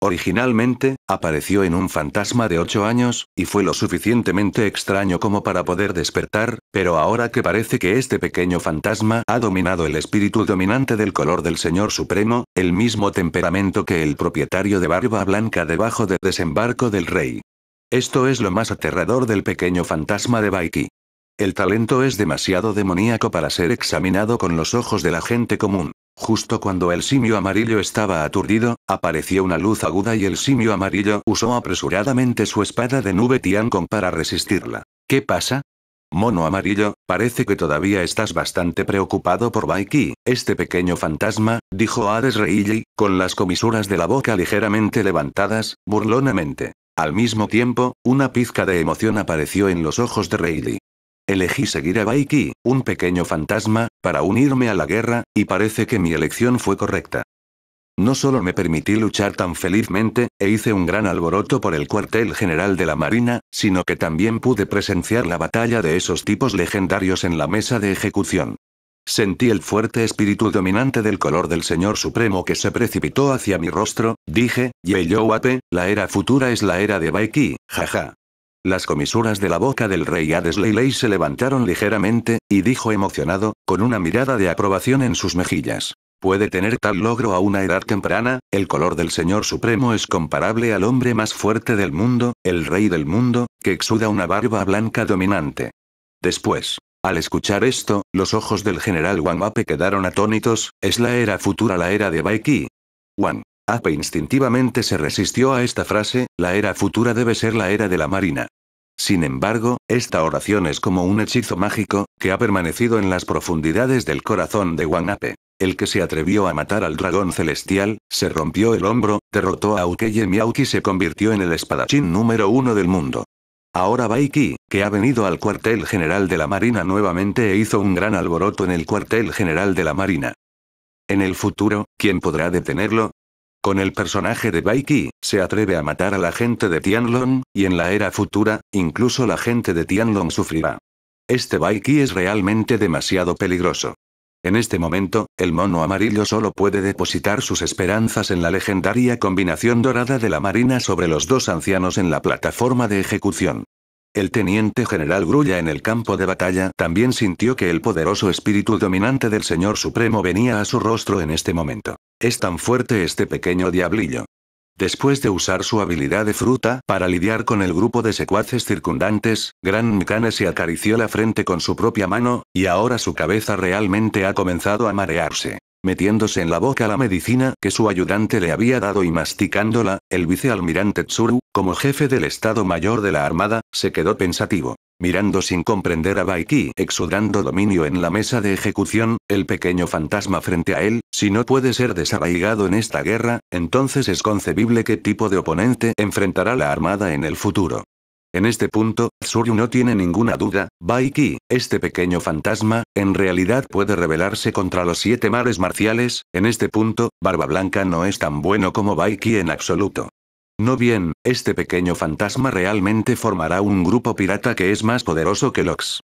Speaker 1: Originalmente, apareció en un fantasma de 8 años, y fue lo suficientemente extraño como para poder despertar, pero ahora que parece que este pequeño fantasma ha dominado el espíritu dominante del color del Señor Supremo, el mismo temperamento que el propietario de Barba Blanca debajo del desembarco del rey. Esto es lo más aterrador del pequeño fantasma de Baiki. El talento es demasiado demoníaco para ser examinado con los ojos de la gente común. Justo cuando el simio amarillo estaba aturdido, apareció una luz aguda y el simio amarillo usó apresuradamente su espada de nube Tiancon para resistirla. ¿Qué pasa? Mono amarillo, parece que todavía estás bastante preocupado por Baiki, este pequeño fantasma, dijo Ares Reilly, con las comisuras de la boca ligeramente levantadas, burlonamente. Al mismo tiempo, una pizca de emoción apareció en los ojos de Reilly. Elegí seguir a Baiki, un pequeño fantasma, para unirme a la guerra, y parece que mi elección fue correcta. No solo me permití luchar tan felizmente, e hice un gran alboroto por el cuartel general de la Marina, sino que también pude presenciar la batalla de esos tipos legendarios en la mesa de ejecución. Sentí el fuerte espíritu dominante del color del Señor Supremo que se precipitó hacia mi rostro, dije, ape la era futura es la era de Baiki, jaja. Las comisuras de la boca del rey Adesley se levantaron ligeramente, y dijo emocionado, con una mirada de aprobación en sus mejillas. Puede tener tal logro a una edad temprana, el color del Señor Supremo es comparable al hombre más fuerte del mundo, el rey del mundo, que exuda una barba blanca dominante. Después, al escuchar esto, los ojos del general Wang Ape quedaron atónitos, ¿es la era futura la era de Baiki? Wang. Ape instintivamente se resistió a esta frase, la era futura debe ser la era de la marina. Sin embargo, esta oración es como un hechizo mágico, que ha permanecido en las profundidades del corazón de Ape. El que se atrevió a matar al dragón celestial, se rompió el hombro, derrotó a Ukeye Miauki y se convirtió en el espadachín número uno del mundo. Ahora Baiki, que ha venido al cuartel general de la Marina nuevamente e hizo un gran alboroto en el cuartel general de la Marina. En el futuro, ¿quién podrá detenerlo? Con el personaje de Baiki, se atreve a matar a la gente de Tianlong, y en la era futura, incluso la gente de Tianlong sufrirá. Este Baiki es realmente demasiado peligroso. En este momento, el mono amarillo solo puede depositar sus esperanzas en la legendaria combinación dorada de la marina sobre los dos ancianos en la plataforma de ejecución. El teniente general Grulla en el campo de batalla también sintió que el poderoso espíritu dominante del Señor Supremo venía a su rostro en este momento. Es tan fuerte este pequeño diablillo. Después de usar su habilidad de fruta para lidiar con el grupo de secuaces circundantes, Gran Mkane se acarició la frente con su propia mano, y ahora su cabeza realmente ha comenzado a marearse metiéndose en la boca la medicina que su ayudante le había dado y masticándola, el vicealmirante Tsuru, como jefe del Estado Mayor de la Armada, se quedó pensativo. Mirando sin comprender a Baiki exudando dominio en la mesa de ejecución, el pequeño fantasma frente a él, si no puede ser desarraigado en esta guerra, entonces es concebible qué tipo de oponente enfrentará la Armada en el futuro. En este punto, Tsuru no tiene ninguna duda, Baiki, este pequeño fantasma, en realidad puede rebelarse contra los siete mares marciales, en este punto, Barba Blanca no es tan bueno como Baiki en absoluto. No bien, este pequeño fantasma realmente formará un grupo pirata que es más poderoso que Lox.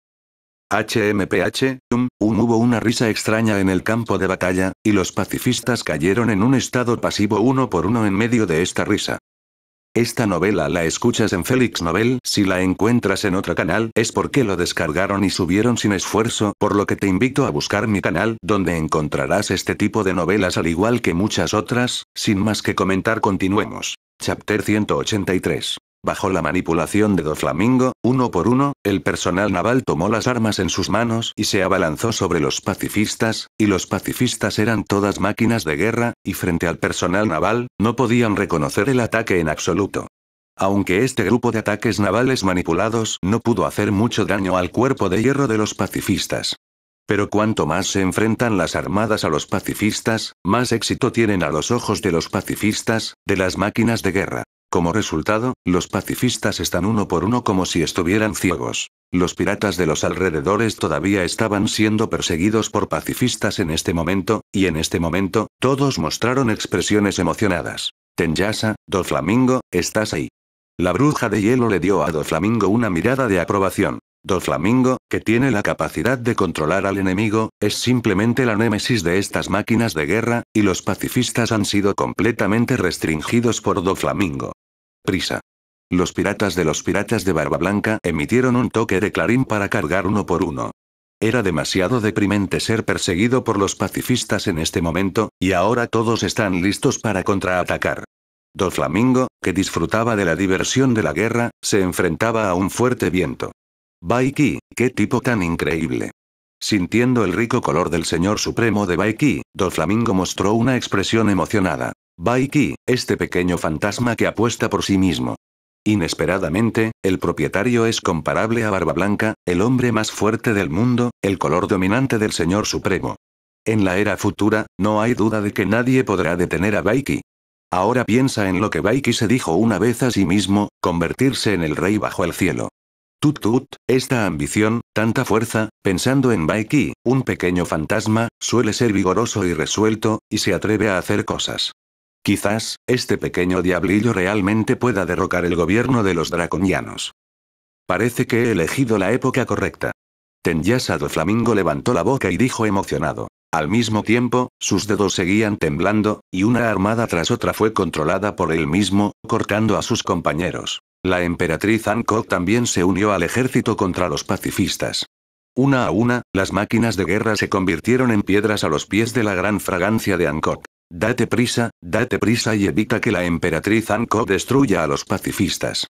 Speaker 1: HMPH, Un um, um, hubo una risa extraña en el campo de batalla, y los pacifistas cayeron en un estado pasivo uno por uno en medio de esta risa. Esta novela la escuchas en Félix Novel, si la encuentras en otro canal, es porque lo descargaron y subieron sin esfuerzo, por lo que te invito a buscar mi canal, donde encontrarás este tipo de novelas al igual que muchas otras, sin más que comentar continuemos. Chapter 183 Bajo la manipulación de Doflamingo, uno por uno, el personal naval tomó las armas en sus manos y se abalanzó sobre los pacifistas, y los pacifistas eran todas máquinas de guerra, y frente al personal naval, no podían reconocer el ataque en absoluto. Aunque este grupo de ataques navales manipulados no pudo hacer mucho daño al cuerpo de hierro de los pacifistas. Pero cuanto más se enfrentan las armadas a los pacifistas, más éxito tienen a los ojos de los pacifistas, de las máquinas de guerra. Como resultado, los pacifistas están uno por uno como si estuvieran ciegos. Los piratas de los alrededores todavía estaban siendo perseguidos por pacifistas en este momento, y en este momento, todos mostraron expresiones emocionadas. Tenyasa, Doflamingo, estás ahí. La bruja de hielo le dio a Doflamingo una mirada de aprobación. Flamingo, que tiene la capacidad de controlar al enemigo, es simplemente la némesis de estas máquinas de guerra, y los pacifistas han sido completamente restringidos por Do Flamingo. Prisa. Los piratas de los piratas de Barba Blanca emitieron un toque de clarín para cargar uno por uno. Era demasiado deprimente ser perseguido por los pacifistas en este momento, y ahora todos están listos para contraatacar. Flamingo, que disfrutaba de la diversión de la guerra, se enfrentaba a un fuerte viento. Baiki, qué tipo tan increíble. Sintiendo el rico color del señor supremo de Baiki, Doflamingo mostró una expresión emocionada. Baiki, este pequeño fantasma que apuesta por sí mismo. Inesperadamente, el propietario es comparable a Barba Blanca, el hombre más fuerte del mundo, el color dominante del señor supremo. En la era futura, no hay duda de que nadie podrá detener a Baiki. Ahora piensa en lo que Baiki se dijo una vez a sí mismo, convertirse en el rey bajo el cielo. Tut tut, esta ambición, tanta fuerza, pensando en Baiki, un pequeño fantasma, suele ser vigoroso y resuelto, y se atreve a hacer cosas. Quizás, este pequeño diablillo realmente pueda derrocar el gobierno de los draconianos. Parece que he elegido la época correcta. Tenyasa Flamingo levantó la boca y dijo emocionado. Al mismo tiempo, sus dedos seguían temblando, y una armada tras otra fue controlada por él mismo, cortando a sus compañeros. La emperatriz Hancock también se unió al ejército contra los pacifistas. Una a una, las máquinas de guerra se convirtieron en piedras a los pies de la gran fragancia de Hancock. Date prisa, date prisa y evita que la emperatriz Hancock destruya a los pacifistas.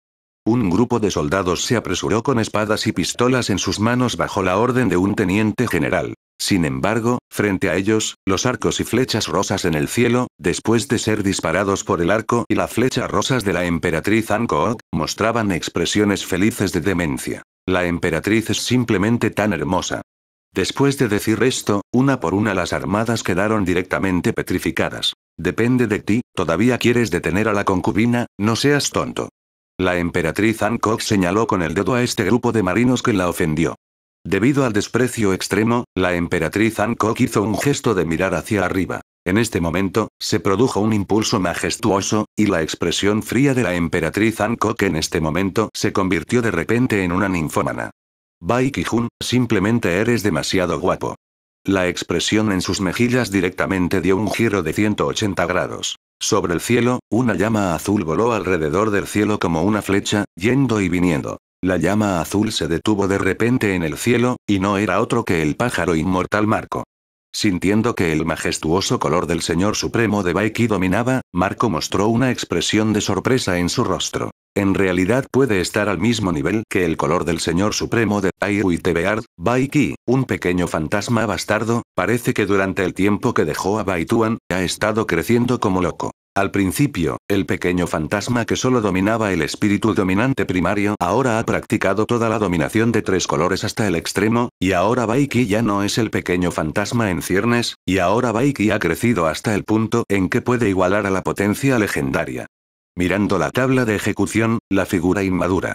Speaker 1: Un grupo de soldados se apresuró con espadas y pistolas en sus manos bajo la orden de un teniente general. Sin embargo, frente a ellos, los arcos y flechas rosas en el cielo, después de ser disparados por el arco y la flecha rosas de la emperatriz Ankook, mostraban expresiones felices de demencia. La emperatriz es simplemente tan hermosa. Después de decir esto, una por una las armadas quedaron directamente petrificadas. Depende de ti, todavía quieres detener a la concubina, no seas tonto. La emperatriz Hancock señaló con el dedo a este grupo de marinos que la ofendió. Debido al desprecio extremo, la emperatriz Hancock hizo un gesto de mirar hacia arriba. En este momento, se produjo un impulso majestuoso, y la expresión fría de la emperatriz Hancock en este momento se convirtió de repente en una ninfómana. Bai Qijun, simplemente eres demasiado guapo. La expresión en sus mejillas directamente dio un giro de 180 grados. Sobre el cielo, una llama azul voló alrededor del cielo como una flecha, yendo y viniendo. La llama azul se detuvo de repente en el cielo, y no era otro que el pájaro inmortal Marco. Sintiendo que el majestuoso color del señor supremo de Baiki dominaba, Marco mostró una expresión de sorpresa en su rostro. En realidad puede estar al mismo nivel que el color del señor supremo de Airu y Tebeard, Baiki, un pequeño fantasma bastardo, parece que durante el tiempo que dejó a Baituan, ha estado creciendo como loco. Al principio, el pequeño fantasma que solo dominaba el espíritu dominante primario ahora ha practicado toda la dominación de tres colores hasta el extremo, y ahora Baiki ya no es el pequeño fantasma en ciernes, y ahora Baiki ha crecido hasta el punto en que puede igualar a la potencia legendaria. Mirando la tabla de ejecución, la figura inmadura.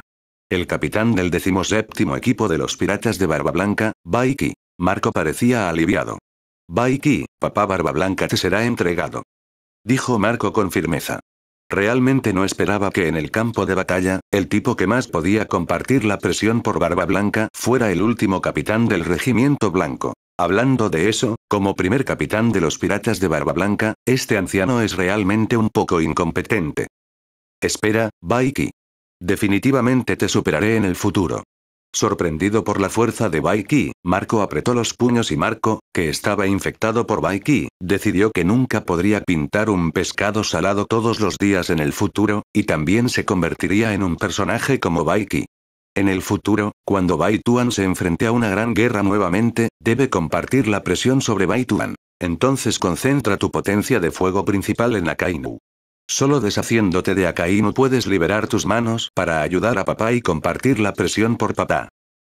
Speaker 1: El capitán del decimoséptimo equipo de los piratas de Barba Blanca, Baiki. Marco parecía aliviado. Baiki, papá Barba Blanca te será entregado dijo Marco con firmeza. Realmente no esperaba que en el campo de batalla, el tipo que más podía compartir la presión por Barba Blanca fuera el último capitán del regimiento blanco. Hablando de eso, como primer capitán de los piratas de Barba Blanca, este anciano es realmente un poco incompetente. Espera, Baiki. Definitivamente te superaré en el futuro. Sorprendido por la fuerza de Baiki, Marco apretó los puños y Marco, que estaba infectado por Baiki, decidió que nunca podría pintar un pescado salado todos los días en el futuro, y también se convertiría en un personaje como Baiki. En el futuro, cuando Baituan se enfrente a una gran guerra nuevamente, debe compartir la presión sobre Baituan. Entonces concentra tu potencia de fuego principal en Akainu. Solo deshaciéndote de Akainu puedes liberar tus manos para ayudar a papá y compartir la presión por papá.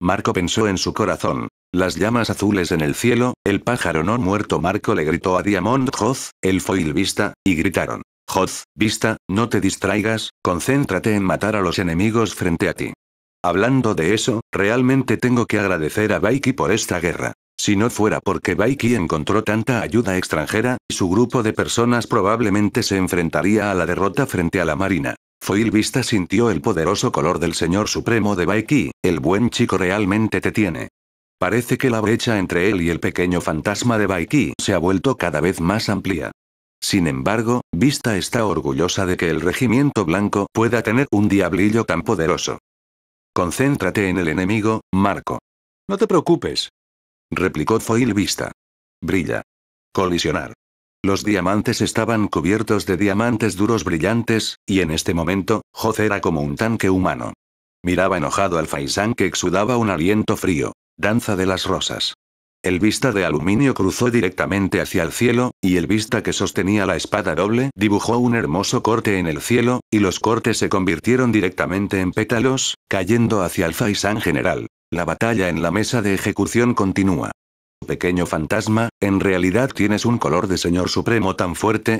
Speaker 1: Marco pensó en su corazón. Las llamas azules en el cielo, el pájaro no muerto Marco le gritó a Diamond Hoz, el foil vista, y gritaron. Hoz, vista, no te distraigas, concéntrate en matar a los enemigos frente a ti. Hablando de eso, realmente tengo que agradecer a Baiki por esta guerra. Si no fuera porque Baiki encontró tanta ayuda extranjera, su grupo de personas probablemente se enfrentaría a la derrota frente a la Marina. Foil Vista sintió el poderoso color del Señor Supremo de Baiki, el buen chico realmente te tiene. Parece que la brecha entre él y el pequeño fantasma de Baiki se ha vuelto cada vez más amplia. Sin embargo, Vista está orgullosa de que el regimiento blanco pueda tener un diablillo tan poderoso. Concéntrate en el enemigo, Marco. No te preocupes, replicó Foil Vista. Brilla. Colisionar. Los diamantes estaban cubiertos de diamantes duros brillantes, y en este momento, Joz era como un tanque humano. Miraba enojado al Faisán que exudaba un aliento frío. Danza de las rosas. El vista de aluminio cruzó directamente hacia el cielo, y el vista que sostenía la espada doble dibujó un hermoso corte en el cielo, y los cortes se convirtieron directamente en pétalos, cayendo hacia el Faisán general. La batalla en la mesa de ejecución continúa. Pequeño fantasma, en realidad tienes un color de Señor Supremo tan fuerte,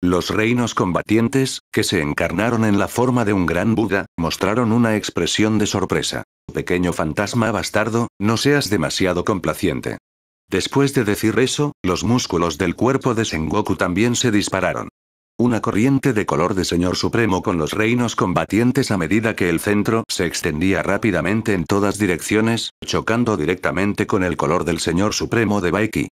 Speaker 1: los reinos combatientes, que se encarnaron en la forma de un gran Buda, mostraron una expresión de sorpresa. Pequeño fantasma bastardo, no seas demasiado complaciente. Después de decir eso, los músculos del cuerpo de Sengoku también se dispararon. Una corriente de color de Señor Supremo con los reinos combatientes a medida que el centro se extendía rápidamente en todas direcciones, chocando directamente con el color del Señor Supremo de Baiki.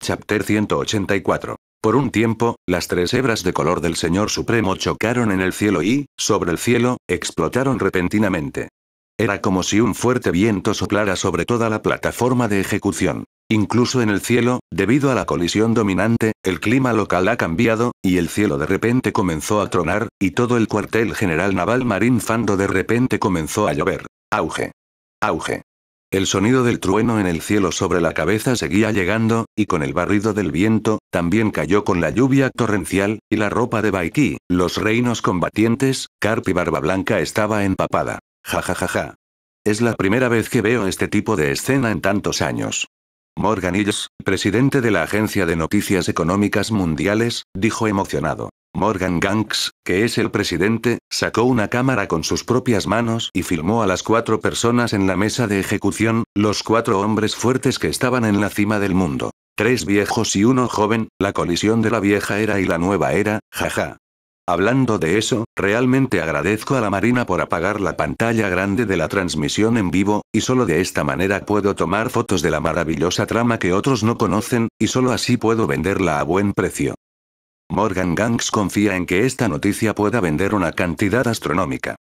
Speaker 1: Chapter 184. Por un tiempo, las tres hebras de color del Señor Supremo chocaron en el cielo y, sobre el cielo, explotaron repentinamente. Era como si un fuerte viento soplara sobre toda la plataforma de ejecución. Incluso en el cielo, debido a la colisión dominante, el clima local ha cambiado, y el cielo de repente comenzó a tronar, y todo el cuartel general naval Marín Fando de repente comenzó a llover. Auge. Auge. El sonido del trueno en el cielo sobre la cabeza seguía llegando, y con el barrido del viento, también cayó con la lluvia torrencial, y la ropa de Baiki, los reinos combatientes, Carp y Barba Blanca estaba empapada. Ja ja ja ja. Es la primera vez que veo este tipo de escena en tantos años. Morgan Hills, presidente de la Agencia de Noticias Económicas Mundiales, dijo emocionado. Morgan Ganks, que es el presidente, sacó una cámara con sus propias manos y filmó a las cuatro personas en la mesa de ejecución, los cuatro hombres fuertes que estaban en la cima del mundo. Tres viejos y uno joven, la colisión de la vieja era y la nueva era, jaja. Hablando de eso, realmente agradezco a la Marina por apagar la pantalla grande de la transmisión en vivo, y solo de esta manera puedo tomar fotos de la maravillosa trama que otros no conocen, y solo así puedo venderla a buen precio. Morgan Gangs confía en que esta noticia pueda vender una cantidad astronómica.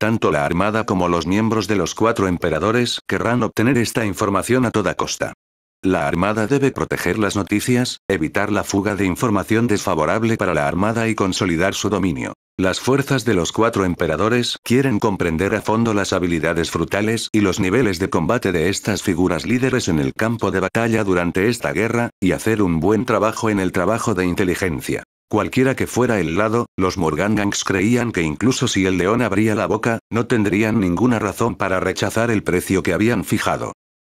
Speaker 1: Tanto la Armada como los miembros de los cuatro emperadores querrán obtener esta información a toda costa. La Armada debe proteger las noticias, evitar la fuga de información desfavorable para la Armada y consolidar su dominio. Las fuerzas de los cuatro emperadores quieren comprender a fondo las habilidades frutales y los niveles de combate de estas figuras líderes en el campo de batalla durante esta guerra, y hacer un buen trabajo en el trabajo de inteligencia. Cualquiera que fuera el lado, los Morgangangs creían que incluso si el león abría la boca, no tendrían ninguna razón para rechazar el precio que habían fijado.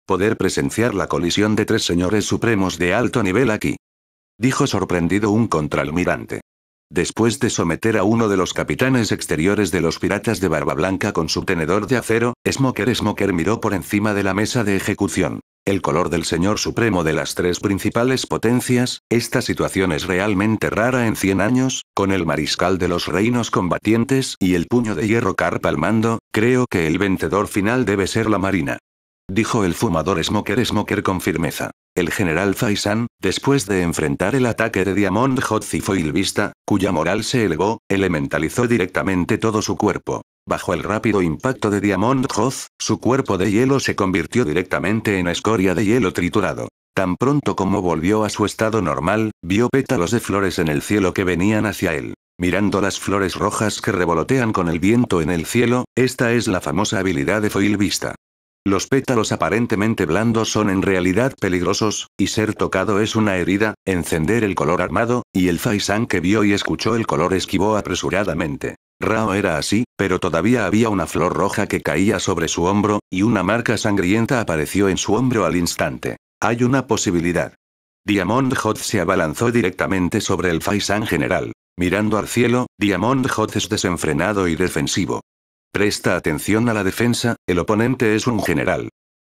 Speaker 1: Poder presenciar la colisión de tres señores supremos de alto nivel aquí. Dijo sorprendido un contralmirante. Después de someter a uno de los capitanes exteriores de los piratas de Barba Blanca con su tenedor de acero, Smoker Smoker miró por encima de la mesa de ejecución. El color del señor supremo de las tres principales potencias, esta situación es realmente rara en 100 años, con el mariscal de los reinos combatientes y el puño de hierro carpa al mando, creo que el vencedor final debe ser la marina. Dijo el fumador Smoker Smoker con firmeza. El general Faisan, después de enfrentar el ataque de Diamond Hot Foil Vista, cuya moral se elevó, elementalizó directamente todo su cuerpo. Bajo el rápido impacto de Diamond Hoth, su cuerpo de hielo se convirtió directamente en escoria de hielo triturado. Tan pronto como volvió a su estado normal, vio pétalos de flores en el cielo que venían hacia él. Mirando las flores rojas que revolotean con el viento en el cielo, esta es la famosa habilidad de Foil Vista. Los pétalos aparentemente blandos son en realidad peligrosos, y ser tocado es una herida, encender el color armado, y el Faisan que vio y escuchó el color esquivó apresuradamente. Rao era así, pero todavía había una flor roja que caía sobre su hombro, y una marca sangrienta apareció en su hombro al instante. Hay una posibilidad. Diamond Hot se abalanzó directamente sobre el Faisan general. Mirando al cielo, Diamond Hot es desenfrenado y defensivo. Presta atención a la defensa, el oponente es un general.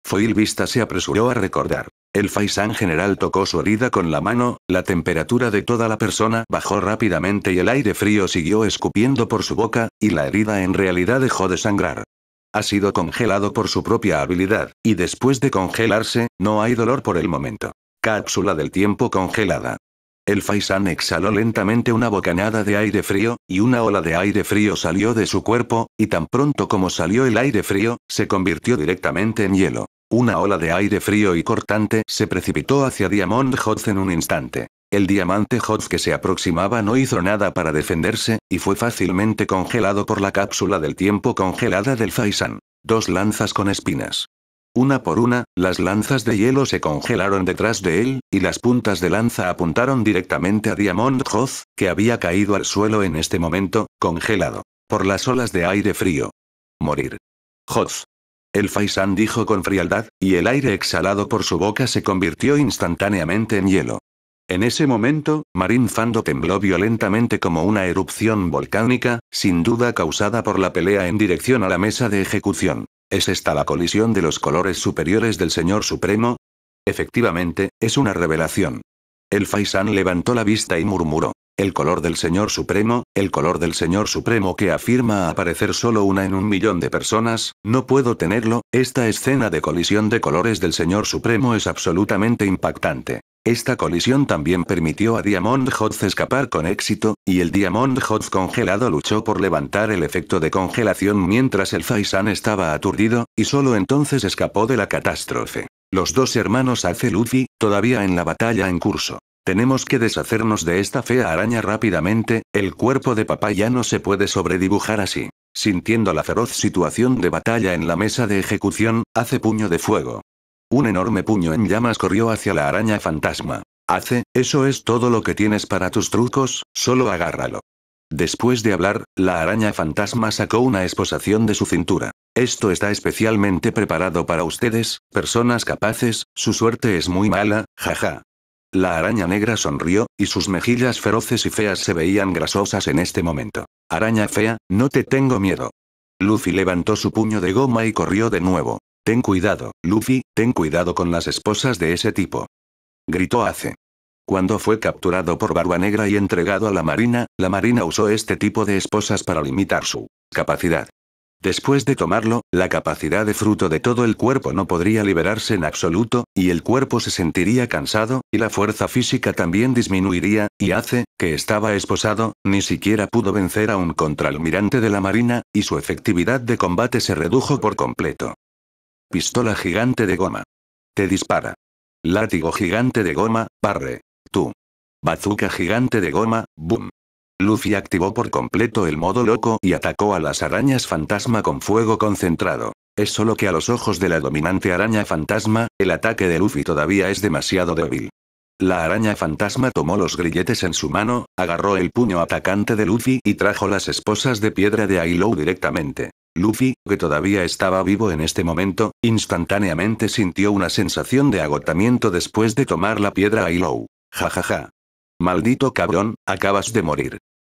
Speaker 1: Foil Vista se apresuró a recordar. El faisán general tocó su herida con la mano, la temperatura de toda la persona bajó rápidamente y el aire frío siguió escupiendo por su boca, y la herida en realidad dejó de sangrar. Ha sido congelado por su propia habilidad, y después de congelarse, no hay dolor por el momento. Cápsula del tiempo congelada. El faisán exhaló lentamente una bocanada de aire frío, y una ola de aire frío salió de su cuerpo, y tan pronto como salió el aire frío, se convirtió directamente en hielo. Una ola de aire frío y cortante se precipitó hacia Diamond Hotz en un instante. El diamante Hotz que se aproximaba no hizo nada para defenderse, y fue fácilmente congelado por la cápsula del tiempo congelada del faisán. Dos lanzas con espinas. Una por una, las lanzas de hielo se congelaron detrás de él, y las puntas de lanza apuntaron directamente a Diamond Hoth, que había caído al suelo en este momento, congelado. Por las olas de aire frío. Morir. Hoth. El Faisan dijo con frialdad, y el aire exhalado por su boca se convirtió instantáneamente en hielo. En ese momento, Marín Fando tembló violentamente como una erupción volcánica, sin duda causada por la pelea en dirección a la mesa de ejecución. ¿Es esta la colisión de los colores superiores del Señor Supremo? Efectivamente, es una revelación. El Faisan levantó la vista y murmuró. El color del Señor Supremo, el color del Señor Supremo que afirma aparecer solo una en un millón de personas, no puedo tenerlo, esta escena de colisión de colores del Señor Supremo es absolutamente impactante. Esta colisión también permitió a Diamond Hotz escapar con éxito, y el Diamond Hotz congelado luchó por levantar el efecto de congelación mientras el Faisan estaba aturdido, y solo entonces escapó de la catástrofe. Los dos hermanos hace Luffy, todavía en la batalla en curso. Tenemos que deshacernos de esta fea araña rápidamente, el cuerpo de papá ya no se puede sobredibujar así. Sintiendo la feroz situación de batalla en la mesa de ejecución, hace puño de fuego. Un enorme puño en llamas corrió hacia la araña fantasma. Hace, eso es todo lo que tienes para tus trucos, solo agárralo. Después de hablar, la araña fantasma sacó una esposación de su cintura. Esto está especialmente preparado para ustedes, personas capaces, su suerte es muy mala, jaja. La araña negra sonrió, y sus mejillas feroces y feas se veían grasosas en este momento. Araña fea, no te tengo miedo. Luffy levantó su puño de goma y corrió de nuevo. Ten cuidado, Luffy, ten cuidado con las esposas de ese tipo. Gritó Ace. Cuando fue capturado por Barba Negra y entregado a la Marina, la Marina usó este tipo de esposas para limitar su capacidad. Después de tomarlo, la capacidad de fruto de todo el cuerpo no podría liberarse en absoluto, y el cuerpo se sentiría cansado, y la fuerza física también disminuiría, y Ace, que estaba esposado, ni siquiera pudo vencer a un contraalmirante de la marina, y su efectividad de combate se redujo por completo. Pistola gigante de goma. Te dispara. Látigo gigante de goma, parre. Tú. Bazooka gigante de goma, boom. Luffy activó por completo el modo loco y atacó a las arañas fantasma con fuego concentrado. Es solo que a los ojos de la dominante araña fantasma, el ataque de Luffy todavía es demasiado débil. La araña fantasma tomó los grilletes en su mano, agarró el puño atacante de Luffy y trajo las esposas de piedra de Ailou directamente. Luffy, que todavía estaba vivo en este momento, instantáneamente sintió una sensación de agotamiento después de tomar la piedra a Ilou. Jajaja. Ja. Maldito cabrón, acabas de morir.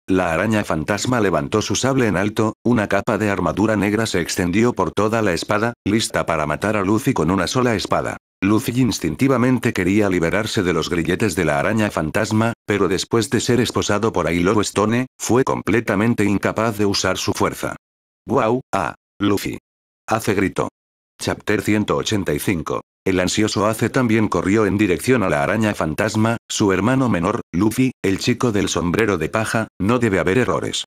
Speaker 1: La araña fantasma levantó su sable en alto, una capa de armadura negra se extendió por toda la espada, lista para matar a Luffy con una sola espada. Luffy instintivamente quería liberarse de los grilletes de la araña fantasma, pero después de ser esposado por Iloh Stone, fue completamente incapaz de usar su fuerza. ¡Guau! ¡Ah! Luffy. Hace grito. Chapter 185. El ansioso Ace también corrió en dirección a la araña fantasma, su hermano menor, Luffy, el chico del sombrero de paja, no debe haber errores.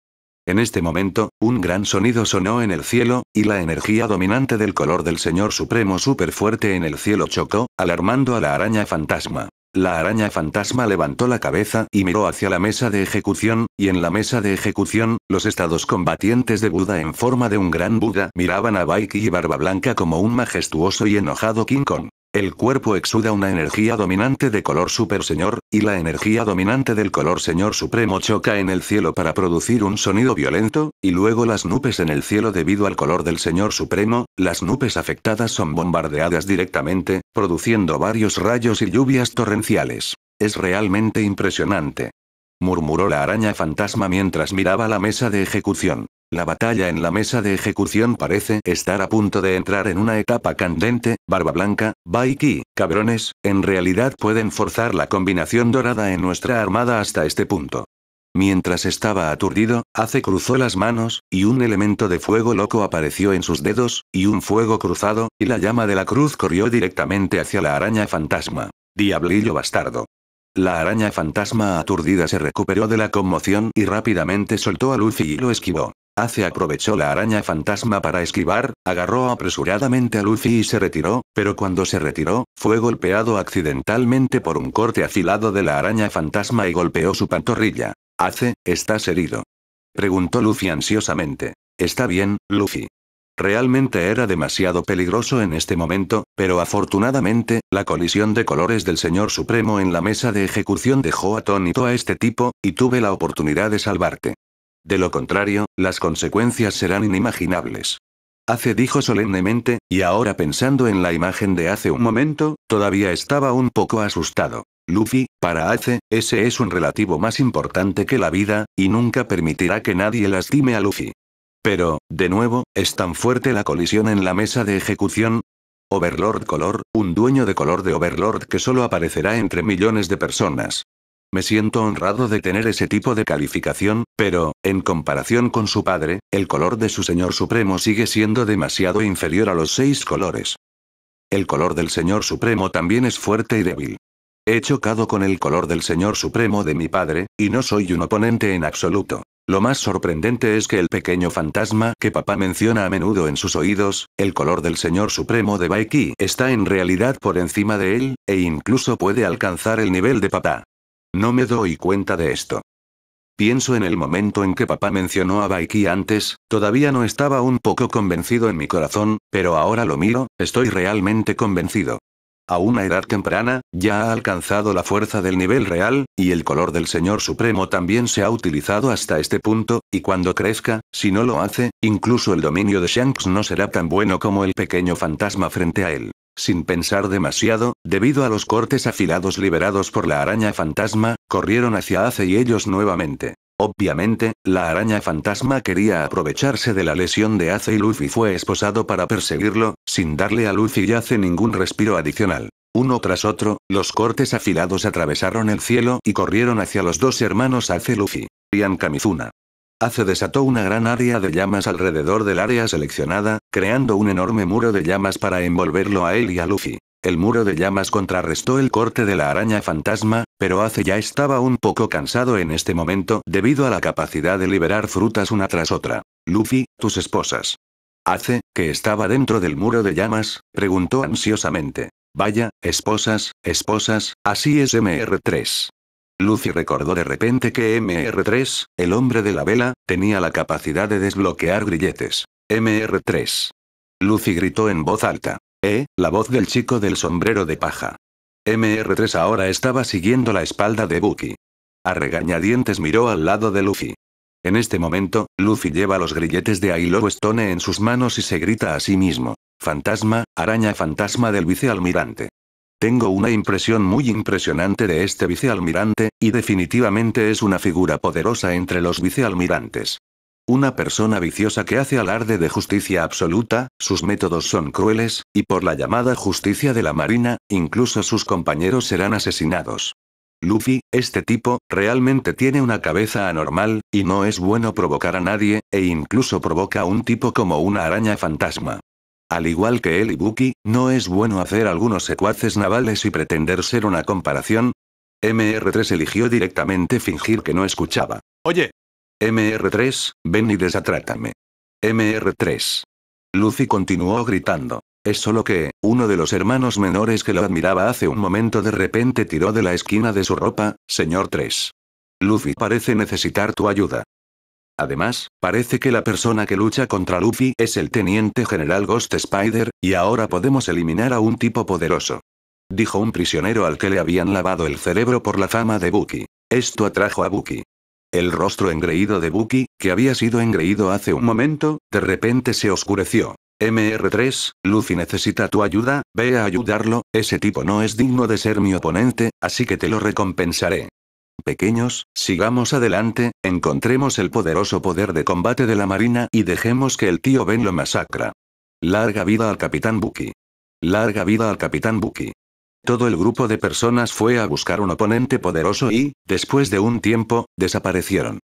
Speaker 1: En este momento, un gran sonido sonó en el cielo, y la energía dominante del color del Señor Supremo fuerte en el cielo chocó, alarmando a la araña fantasma. La araña fantasma levantó la cabeza y miró hacia la mesa de ejecución, y en la mesa de ejecución, los estados combatientes de Buda en forma de un gran Buda miraban a Baiki y Barba Blanca como un majestuoso y enojado King Kong. El cuerpo exuda una energía dominante de color super señor, y la energía dominante del color señor supremo choca en el cielo para producir un sonido violento, y luego las nubes en el cielo debido al color del señor supremo, las nubes afectadas son bombardeadas directamente, produciendo varios rayos y lluvias torrenciales. Es realmente impresionante. Murmuró la araña fantasma mientras miraba la mesa de ejecución. La batalla en la mesa de ejecución parece estar a punto de entrar en una etapa candente, Barba Blanca, Baiki, cabrones, en realidad pueden forzar la combinación dorada en nuestra armada hasta este punto. Mientras estaba aturdido, Ace cruzó las manos, y un elemento de fuego loco apareció en sus dedos, y un fuego cruzado, y la llama de la cruz corrió directamente hacia la araña fantasma. Diablillo bastardo. La araña fantasma aturdida se recuperó de la conmoción y rápidamente soltó a Luffy y lo esquivó. Ace aprovechó la araña fantasma para esquivar, agarró apresuradamente a Luffy y se retiró, pero cuando se retiró, fue golpeado accidentalmente por un corte afilado de la araña fantasma y golpeó su pantorrilla. Ace, ¿estás herido? Preguntó Luffy ansiosamente. Está bien, Luffy. Realmente era demasiado peligroso en este momento, pero afortunadamente, la colisión de colores del señor Supremo en la mesa de ejecución dejó atónito a este tipo, y tuve la oportunidad de salvarte. De lo contrario, las consecuencias serán inimaginables. Hace dijo solemnemente, y ahora pensando en la imagen de hace un momento, todavía estaba un poco asustado. Luffy, para Ace, ese es un relativo más importante que la vida, y nunca permitirá que nadie lastime a Luffy. Pero, de nuevo, es tan fuerte la colisión en la mesa de ejecución. Overlord Color, un dueño de color de Overlord que solo aparecerá entre millones de personas. Me siento honrado de tener ese tipo de calificación, pero, en comparación con su padre, el color de su Señor Supremo sigue siendo demasiado inferior a los seis colores. El color del Señor Supremo también es fuerte y débil. He chocado con el color del Señor Supremo de mi padre, y no soy un oponente en absoluto. Lo más sorprendente es que el pequeño fantasma que papá menciona a menudo en sus oídos, el color del Señor Supremo de Baiki, está en realidad por encima de él, e incluso puede alcanzar el nivel de papá. No me doy cuenta de esto. Pienso en el momento en que papá mencionó a Baiki antes, todavía no estaba un poco convencido en mi corazón, pero ahora lo miro, estoy realmente convencido. A una edad temprana, ya ha alcanzado la fuerza del nivel real, y el color del Señor Supremo también se ha utilizado hasta este punto, y cuando crezca, si no lo hace, incluso el dominio de Shanks no será tan bueno como el pequeño fantasma frente a él. Sin pensar demasiado, debido a los cortes afilados liberados por la araña fantasma, corrieron hacia Ace y ellos nuevamente. Obviamente, la araña fantasma quería aprovecharse de la lesión de Ace y Luffy fue esposado para perseguirlo, sin darle a Luffy y Ace ningún respiro adicional. Uno tras otro, los cortes afilados atravesaron el cielo y corrieron hacia los dos hermanos Ace y Luffy. Ian Kamizuna. Ace desató una gran área de llamas alrededor del área seleccionada, creando un enorme muro de llamas para envolverlo a él y a Luffy. El muro de llamas contrarrestó el corte de la araña fantasma, pero Ace ya estaba un poco cansado en este momento debido a la capacidad de liberar frutas una tras otra. Luffy, tus esposas. Ace, que estaba dentro del muro de llamas, preguntó ansiosamente. Vaya, esposas, esposas, así es MR3. Lucy recordó de repente que MR3, el hombre de la vela, tenía la capacidad de desbloquear grilletes. MR3. Lucy gritó en voz alta. Eh, la voz del chico del sombrero de paja. MR3 ahora estaba siguiendo la espalda de Bucky. A regañadientes miró al lado de Luffy. En este momento, Luffy lleva los grilletes de Ailo Stone en sus manos y se grita a sí mismo. Fantasma, araña fantasma del vicealmirante. Tengo una impresión muy impresionante de este vicealmirante, y definitivamente es una figura poderosa entre los vicealmirantes. Una persona viciosa que hace alarde de justicia absoluta, sus métodos son crueles, y por la llamada justicia de la Marina, incluso sus compañeros serán asesinados. Luffy, este tipo, realmente tiene una cabeza anormal, y no es bueno provocar a nadie, e incluso provoca a un tipo como una araña fantasma. Al igual que él y Bucky, no es bueno hacer algunos secuaces navales y pretender ser una comparación. MR3 eligió directamente fingir que no escuchaba. Oye. MR3, ven y desatrátame. MR3. Lucy continuó gritando. Es solo que, uno de los hermanos menores que lo admiraba hace un momento de repente tiró de la esquina de su ropa, señor 3. Lucy parece necesitar tu ayuda. Además, parece que la persona que lucha contra Luffy es el teniente general Ghost Spider, y ahora podemos eliminar a un tipo poderoso. Dijo un prisionero al que le habían lavado el cerebro por la fama de Buki. Esto atrajo a Bucky. El rostro engreído de Bucky, que había sido engreído hace un momento, de repente se oscureció. MR3, Luffy necesita tu ayuda, ve a ayudarlo, ese tipo no es digno de ser mi oponente, así que te lo recompensaré. Pequeños, sigamos adelante, encontremos el poderoso poder de combate de la marina y dejemos que el tío Ben lo masacra. Larga vida al capitán Buki. Larga vida al capitán Buki. Todo el grupo de personas fue a buscar un oponente poderoso y, después de un tiempo, desaparecieron.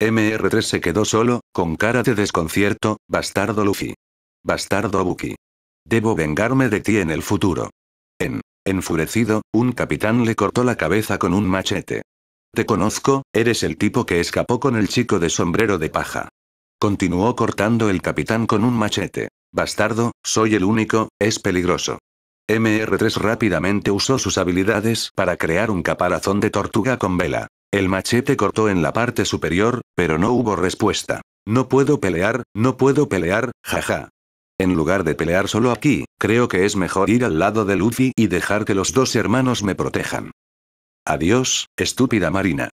Speaker 1: MR3 se quedó solo, con cara de desconcierto, bastardo Luffy. Bastardo Buki. Debo vengarme de ti en el futuro. En, enfurecido, un capitán le cortó la cabeza con un machete. Te conozco, eres el tipo que escapó con el chico de sombrero de paja. Continuó cortando el capitán con un machete. Bastardo, soy el único, es peligroso. MR3 rápidamente usó sus habilidades para crear un caparazón de tortuga con vela. El machete cortó en la parte superior, pero no hubo respuesta. No puedo pelear, no puedo pelear, jaja. En lugar de pelear solo aquí, creo que es mejor ir al lado de Luffy y dejar que los dos hermanos me protejan. Adiós, estúpida Marina.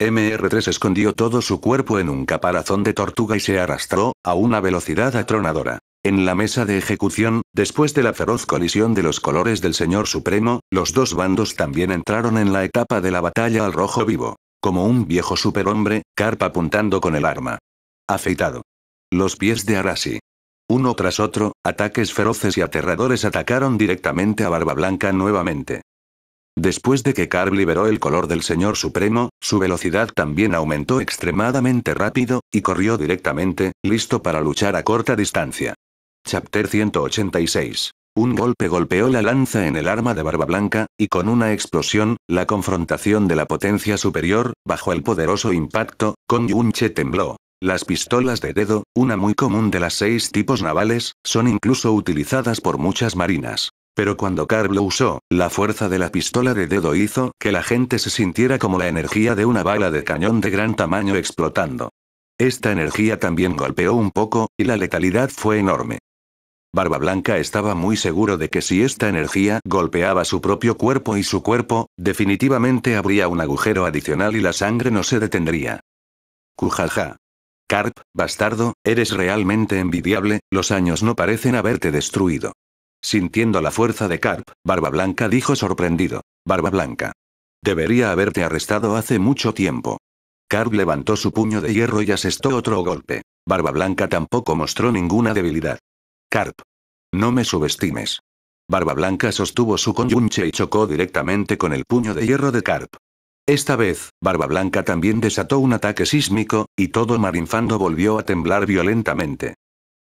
Speaker 1: MR3 escondió todo su cuerpo en un caparazón de tortuga y se arrastró, a una velocidad atronadora. En la mesa de ejecución, después de la feroz colisión de los colores del Señor Supremo, los dos bandos también entraron en la etapa de la batalla al rojo vivo. Como un viejo superhombre, Carpa apuntando con el arma. Afeitado. Los pies de Arasi. Uno tras otro, ataques feroces y aterradores atacaron directamente a Barba Blanca nuevamente. Después de que Carl liberó el color del Señor Supremo, su velocidad también aumentó extremadamente rápido, y corrió directamente, listo para luchar a corta distancia. Chapter 186. Un golpe golpeó la lanza en el arma de Barba Blanca, y con una explosión, la confrontación de la potencia superior, bajo el poderoso impacto, con Yunche tembló. Las pistolas de dedo, una muy común de las seis tipos navales, son incluso utilizadas por muchas marinas. Pero cuando Carp lo usó, la fuerza de la pistola de dedo hizo que la gente se sintiera como la energía de una bala de cañón de gran tamaño explotando. Esta energía también golpeó un poco, y la letalidad fue enorme. Barba Blanca estaba muy seguro de que si esta energía golpeaba su propio cuerpo y su cuerpo, definitivamente habría un agujero adicional y la sangre no se detendría. Cujaja. Carp, bastardo, eres realmente envidiable, los años no parecen haberte destruido. Sintiendo la fuerza de Carp, Barba Blanca dijo sorprendido. Barba Blanca. Debería haberte arrestado hace mucho tiempo. Carp levantó su puño de hierro y asestó otro golpe. Barba Blanca tampoco mostró ninguna debilidad. Carp. No me subestimes. Barba Blanca sostuvo su conyunche y chocó directamente con el puño de hierro de Carp. Esta vez, Barba Blanca también desató un ataque sísmico, y todo Marinfando volvió a temblar violentamente.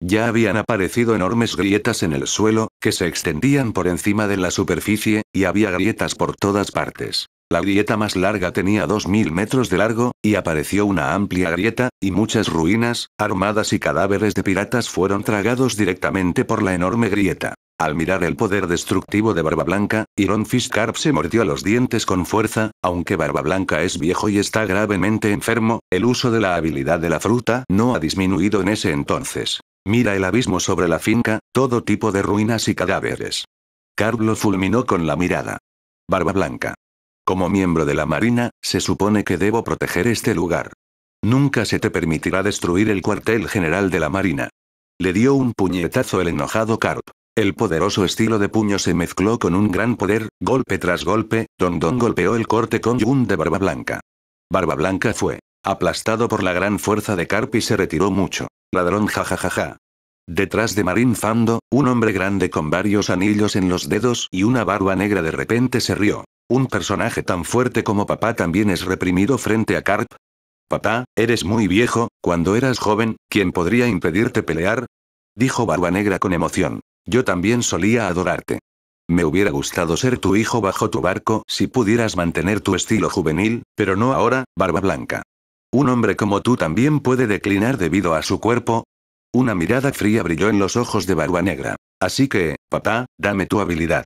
Speaker 1: Ya habían aparecido enormes grietas en el suelo, que se extendían por encima de la superficie, y había grietas por todas partes. La grieta más larga tenía 2.000 metros de largo, y apareció una amplia grieta, y muchas ruinas, armadas y cadáveres de piratas fueron tragados directamente por la enorme grieta. Al mirar el poder destructivo de Barba Blanca, Iron Carp se mordió los dientes con fuerza, aunque Barba Blanca es viejo y está gravemente enfermo, el uso de la habilidad de la fruta no ha disminuido en ese entonces. Mira el abismo sobre la finca, todo tipo de ruinas y cadáveres. Carp lo fulminó con la mirada. Barba Blanca. Como miembro de la Marina, se supone que debo proteger este lugar. Nunca se te permitirá destruir el cuartel general de la Marina. Le dio un puñetazo el enojado Carp. El poderoso estilo de puño se mezcló con un gran poder, golpe tras golpe, Don Don golpeó el corte con Yun de Barba Blanca. Barba Blanca fue aplastado por la gran fuerza de Carp y se retiró mucho. Ladrón jajajaja. Detrás de Marin Fando, un hombre grande con varios anillos en los dedos y una barba negra de repente se rió. Un personaje tan fuerte como papá también es reprimido frente a Carp. Papá, eres muy viejo, cuando eras joven, ¿quién podría impedirte pelear? Dijo Barba Negra con emoción. Yo también solía adorarte. Me hubiera gustado ser tu hijo bajo tu barco si pudieras mantener tu estilo juvenil, pero no ahora, barba blanca. Un hombre como tú también puede declinar debido a su cuerpo. Una mirada fría brilló en los ojos de Barba Negra. Así que, papá, dame tu habilidad.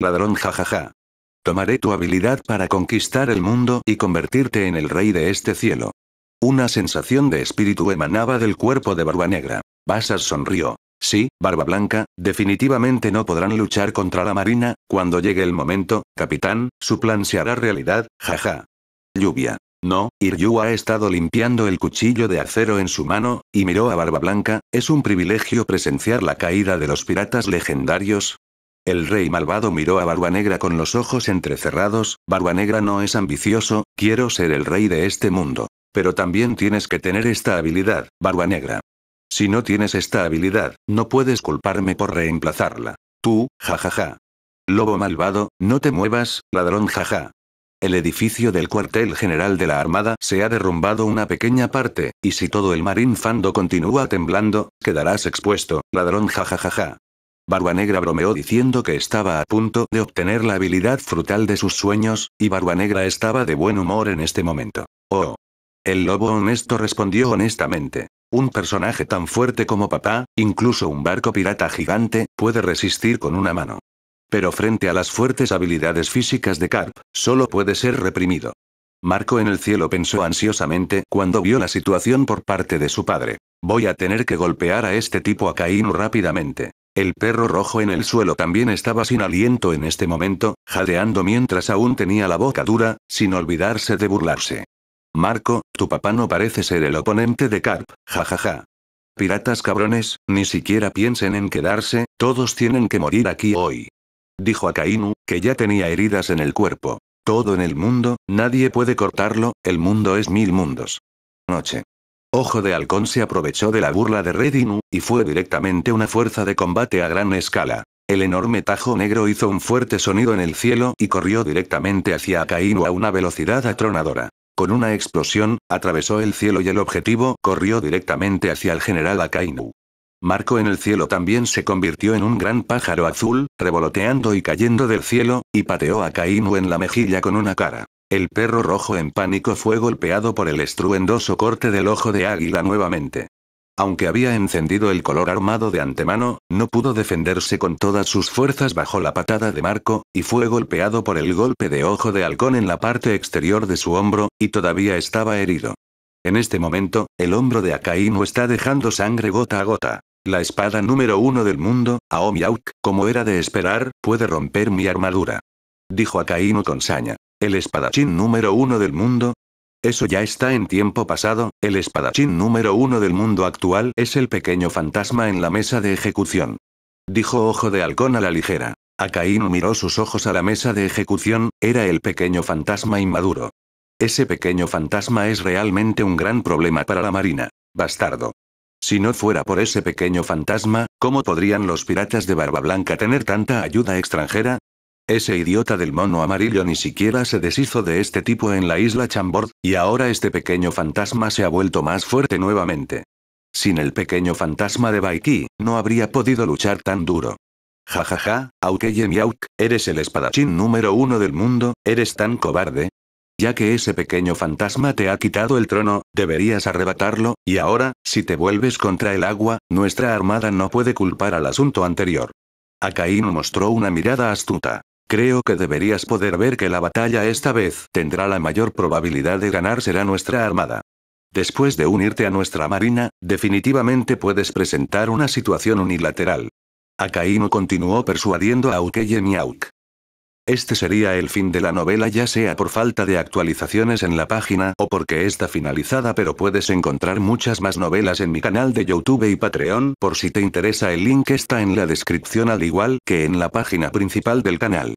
Speaker 1: Ladrón jajaja. Tomaré tu habilidad para conquistar el mundo y convertirte en el rey de este cielo. Una sensación de espíritu emanaba del cuerpo de Barba Negra. Basas sonrió. Sí, Barba Blanca, definitivamente no podrán luchar contra la Marina, cuando llegue el momento, capitán, su plan se hará realidad, jaja. Lluvia. No, Iryu ha estado limpiando el cuchillo de acero en su mano, y miró a Barba Blanca, es un privilegio presenciar la caída de los piratas legendarios. El rey malvado miró a Barba Negra con los ojos entrecerrados, Barba Negra no es ambicioso, quiero ser el rey de este mundo. Pero también tienes que tener esta habilidad, Barba Negra. Si no tienes esta habilidad, no puedes culparme por reemplazarla. Tú, jajaja. Lobo malvado, no te muevas, ladrón jaja. El edificio del cuartel general de la Armada se ha derrumbado una pequeña parte, y si todo el marín fando continúa temblando, quedarás expuesto, ladrón jajajaja. Barba Negra bromeó diciendo que estaba a punto de obtener la habilidad frutal de sus sueños, y Barba Negra estaba de buen humor en este momento. Oh. El lobo honesto respondió honestamente. Un personaje tan fuerte como papá, incluso un barco pirata gigante, puede resistir con una mano. Pero frente a las fuertes habilidades físicas de Carp, solo puede ser reprimido. Marco en el cielo pensó ansiosamente cuando vio la situación por parte de su padre. Voy a tener que golpear a este tipo a Caín rápidamente. El perro rojo en el suelo también estaba sin aliento en este momento, jadeando mientras aún tenía la boca dura, sin olvidarse de burlarse. Marco, tu papá no parece ser el oponente de Carp, jajaja. Piratas cabrones, ni siquiera piensen en quedarse, todos tienen que morir aquí hoy. Dijo Akainu, que ya tenía heridas en el cuerpo. Todo en el mundo, nadie puede cortarlo, el mundo es mil mundos. Noche. Ojo de Halcón se aprovechó de la burla de Redinu, y fue directamente una fuerza de combate a gran escala. El enorme tajo negro hizo un fuerte sonido en el cielo y corrió directamente hacia Akainu a una velocidad atronadora. Con una explosión, atravesó el cielo y el objetivo corrió directamente hacia el general Akainu. Marco en el cielo también se convirtió en un gran pájaro azul, revoloteando y cayendo del cielo, y pateó a Akainu en la mejilla con una cara. El perro rojo en pánico fue golpeado por el estruendoso corte del ojo de águila nuevamente. Aunque había encendido el color armado de antemano, no pudo defenderse con todas sus fuerzas bajo la patada de Marco, y fue golpeado por el golpe de ojo de halcón en la parte exterior de su hombro, y todavía estaba herido. En este momento, el hombro de Akainu está dejando sangre gota a gota. La espada número uno del mundo, Aomiauk, como era de esperar, puede romper mi armadura. Dijo Akainu con saña. El espadachín número uno del mundo, eso ya está en tiempo pasado, el espadachín número uno del mundo actual es el pequeño fantasma en la mesa de ejecución. Dijo Ojo de Halcón a la ligera. Acaín miró sus ojos a la mesa de ejecución, era el pequeño fantasma inmaduro. Ese pequeño fantasma es realmente un gran problema para la marina. Bastardo. Si no fuera por ese pequeño fantasma, ¿cómo podrían los piratas de Barba Blanca tener tanta ayuda extranjera? Ese idiota del mono amarillo ni siquiera se deshizo de este tipo en la isla Chambord, y ahora este pequeño fantasma se ha vuelto más fuerte nuevamente. Sin el pequeño fantasma de Baiki, no habría podido luchar tan duro. Jajaja, ja, ja, Yauk, eres el espadachín número uno del mundo, eres tan cobarde. Ya que ese pequeño fantasma te ha quitado el trono, deberías arrebatarlo, y ahora, si te vuelves contra el agua, nuestra armada no puede culpar al asunto anterior. Akainu mostró una mirada astuta. Creo que deberías poder ver que la batalla esta vez tendrá la mayor probabilidad de ganar será nuestra armada. Después de unirte a nuestra marina, definitivamente puedes presentar una situación unilateral. Akainu continuó persuadiendo a Ukeye y Este sería el fin de la novela ya sea por falta de actualizaciones en la página o porque está finalizada pero puedes encontrar muchas más novelas en mi canal de YouTube y Patreon por si te interesa el link está en la descripción al igual que en la página principal del canal.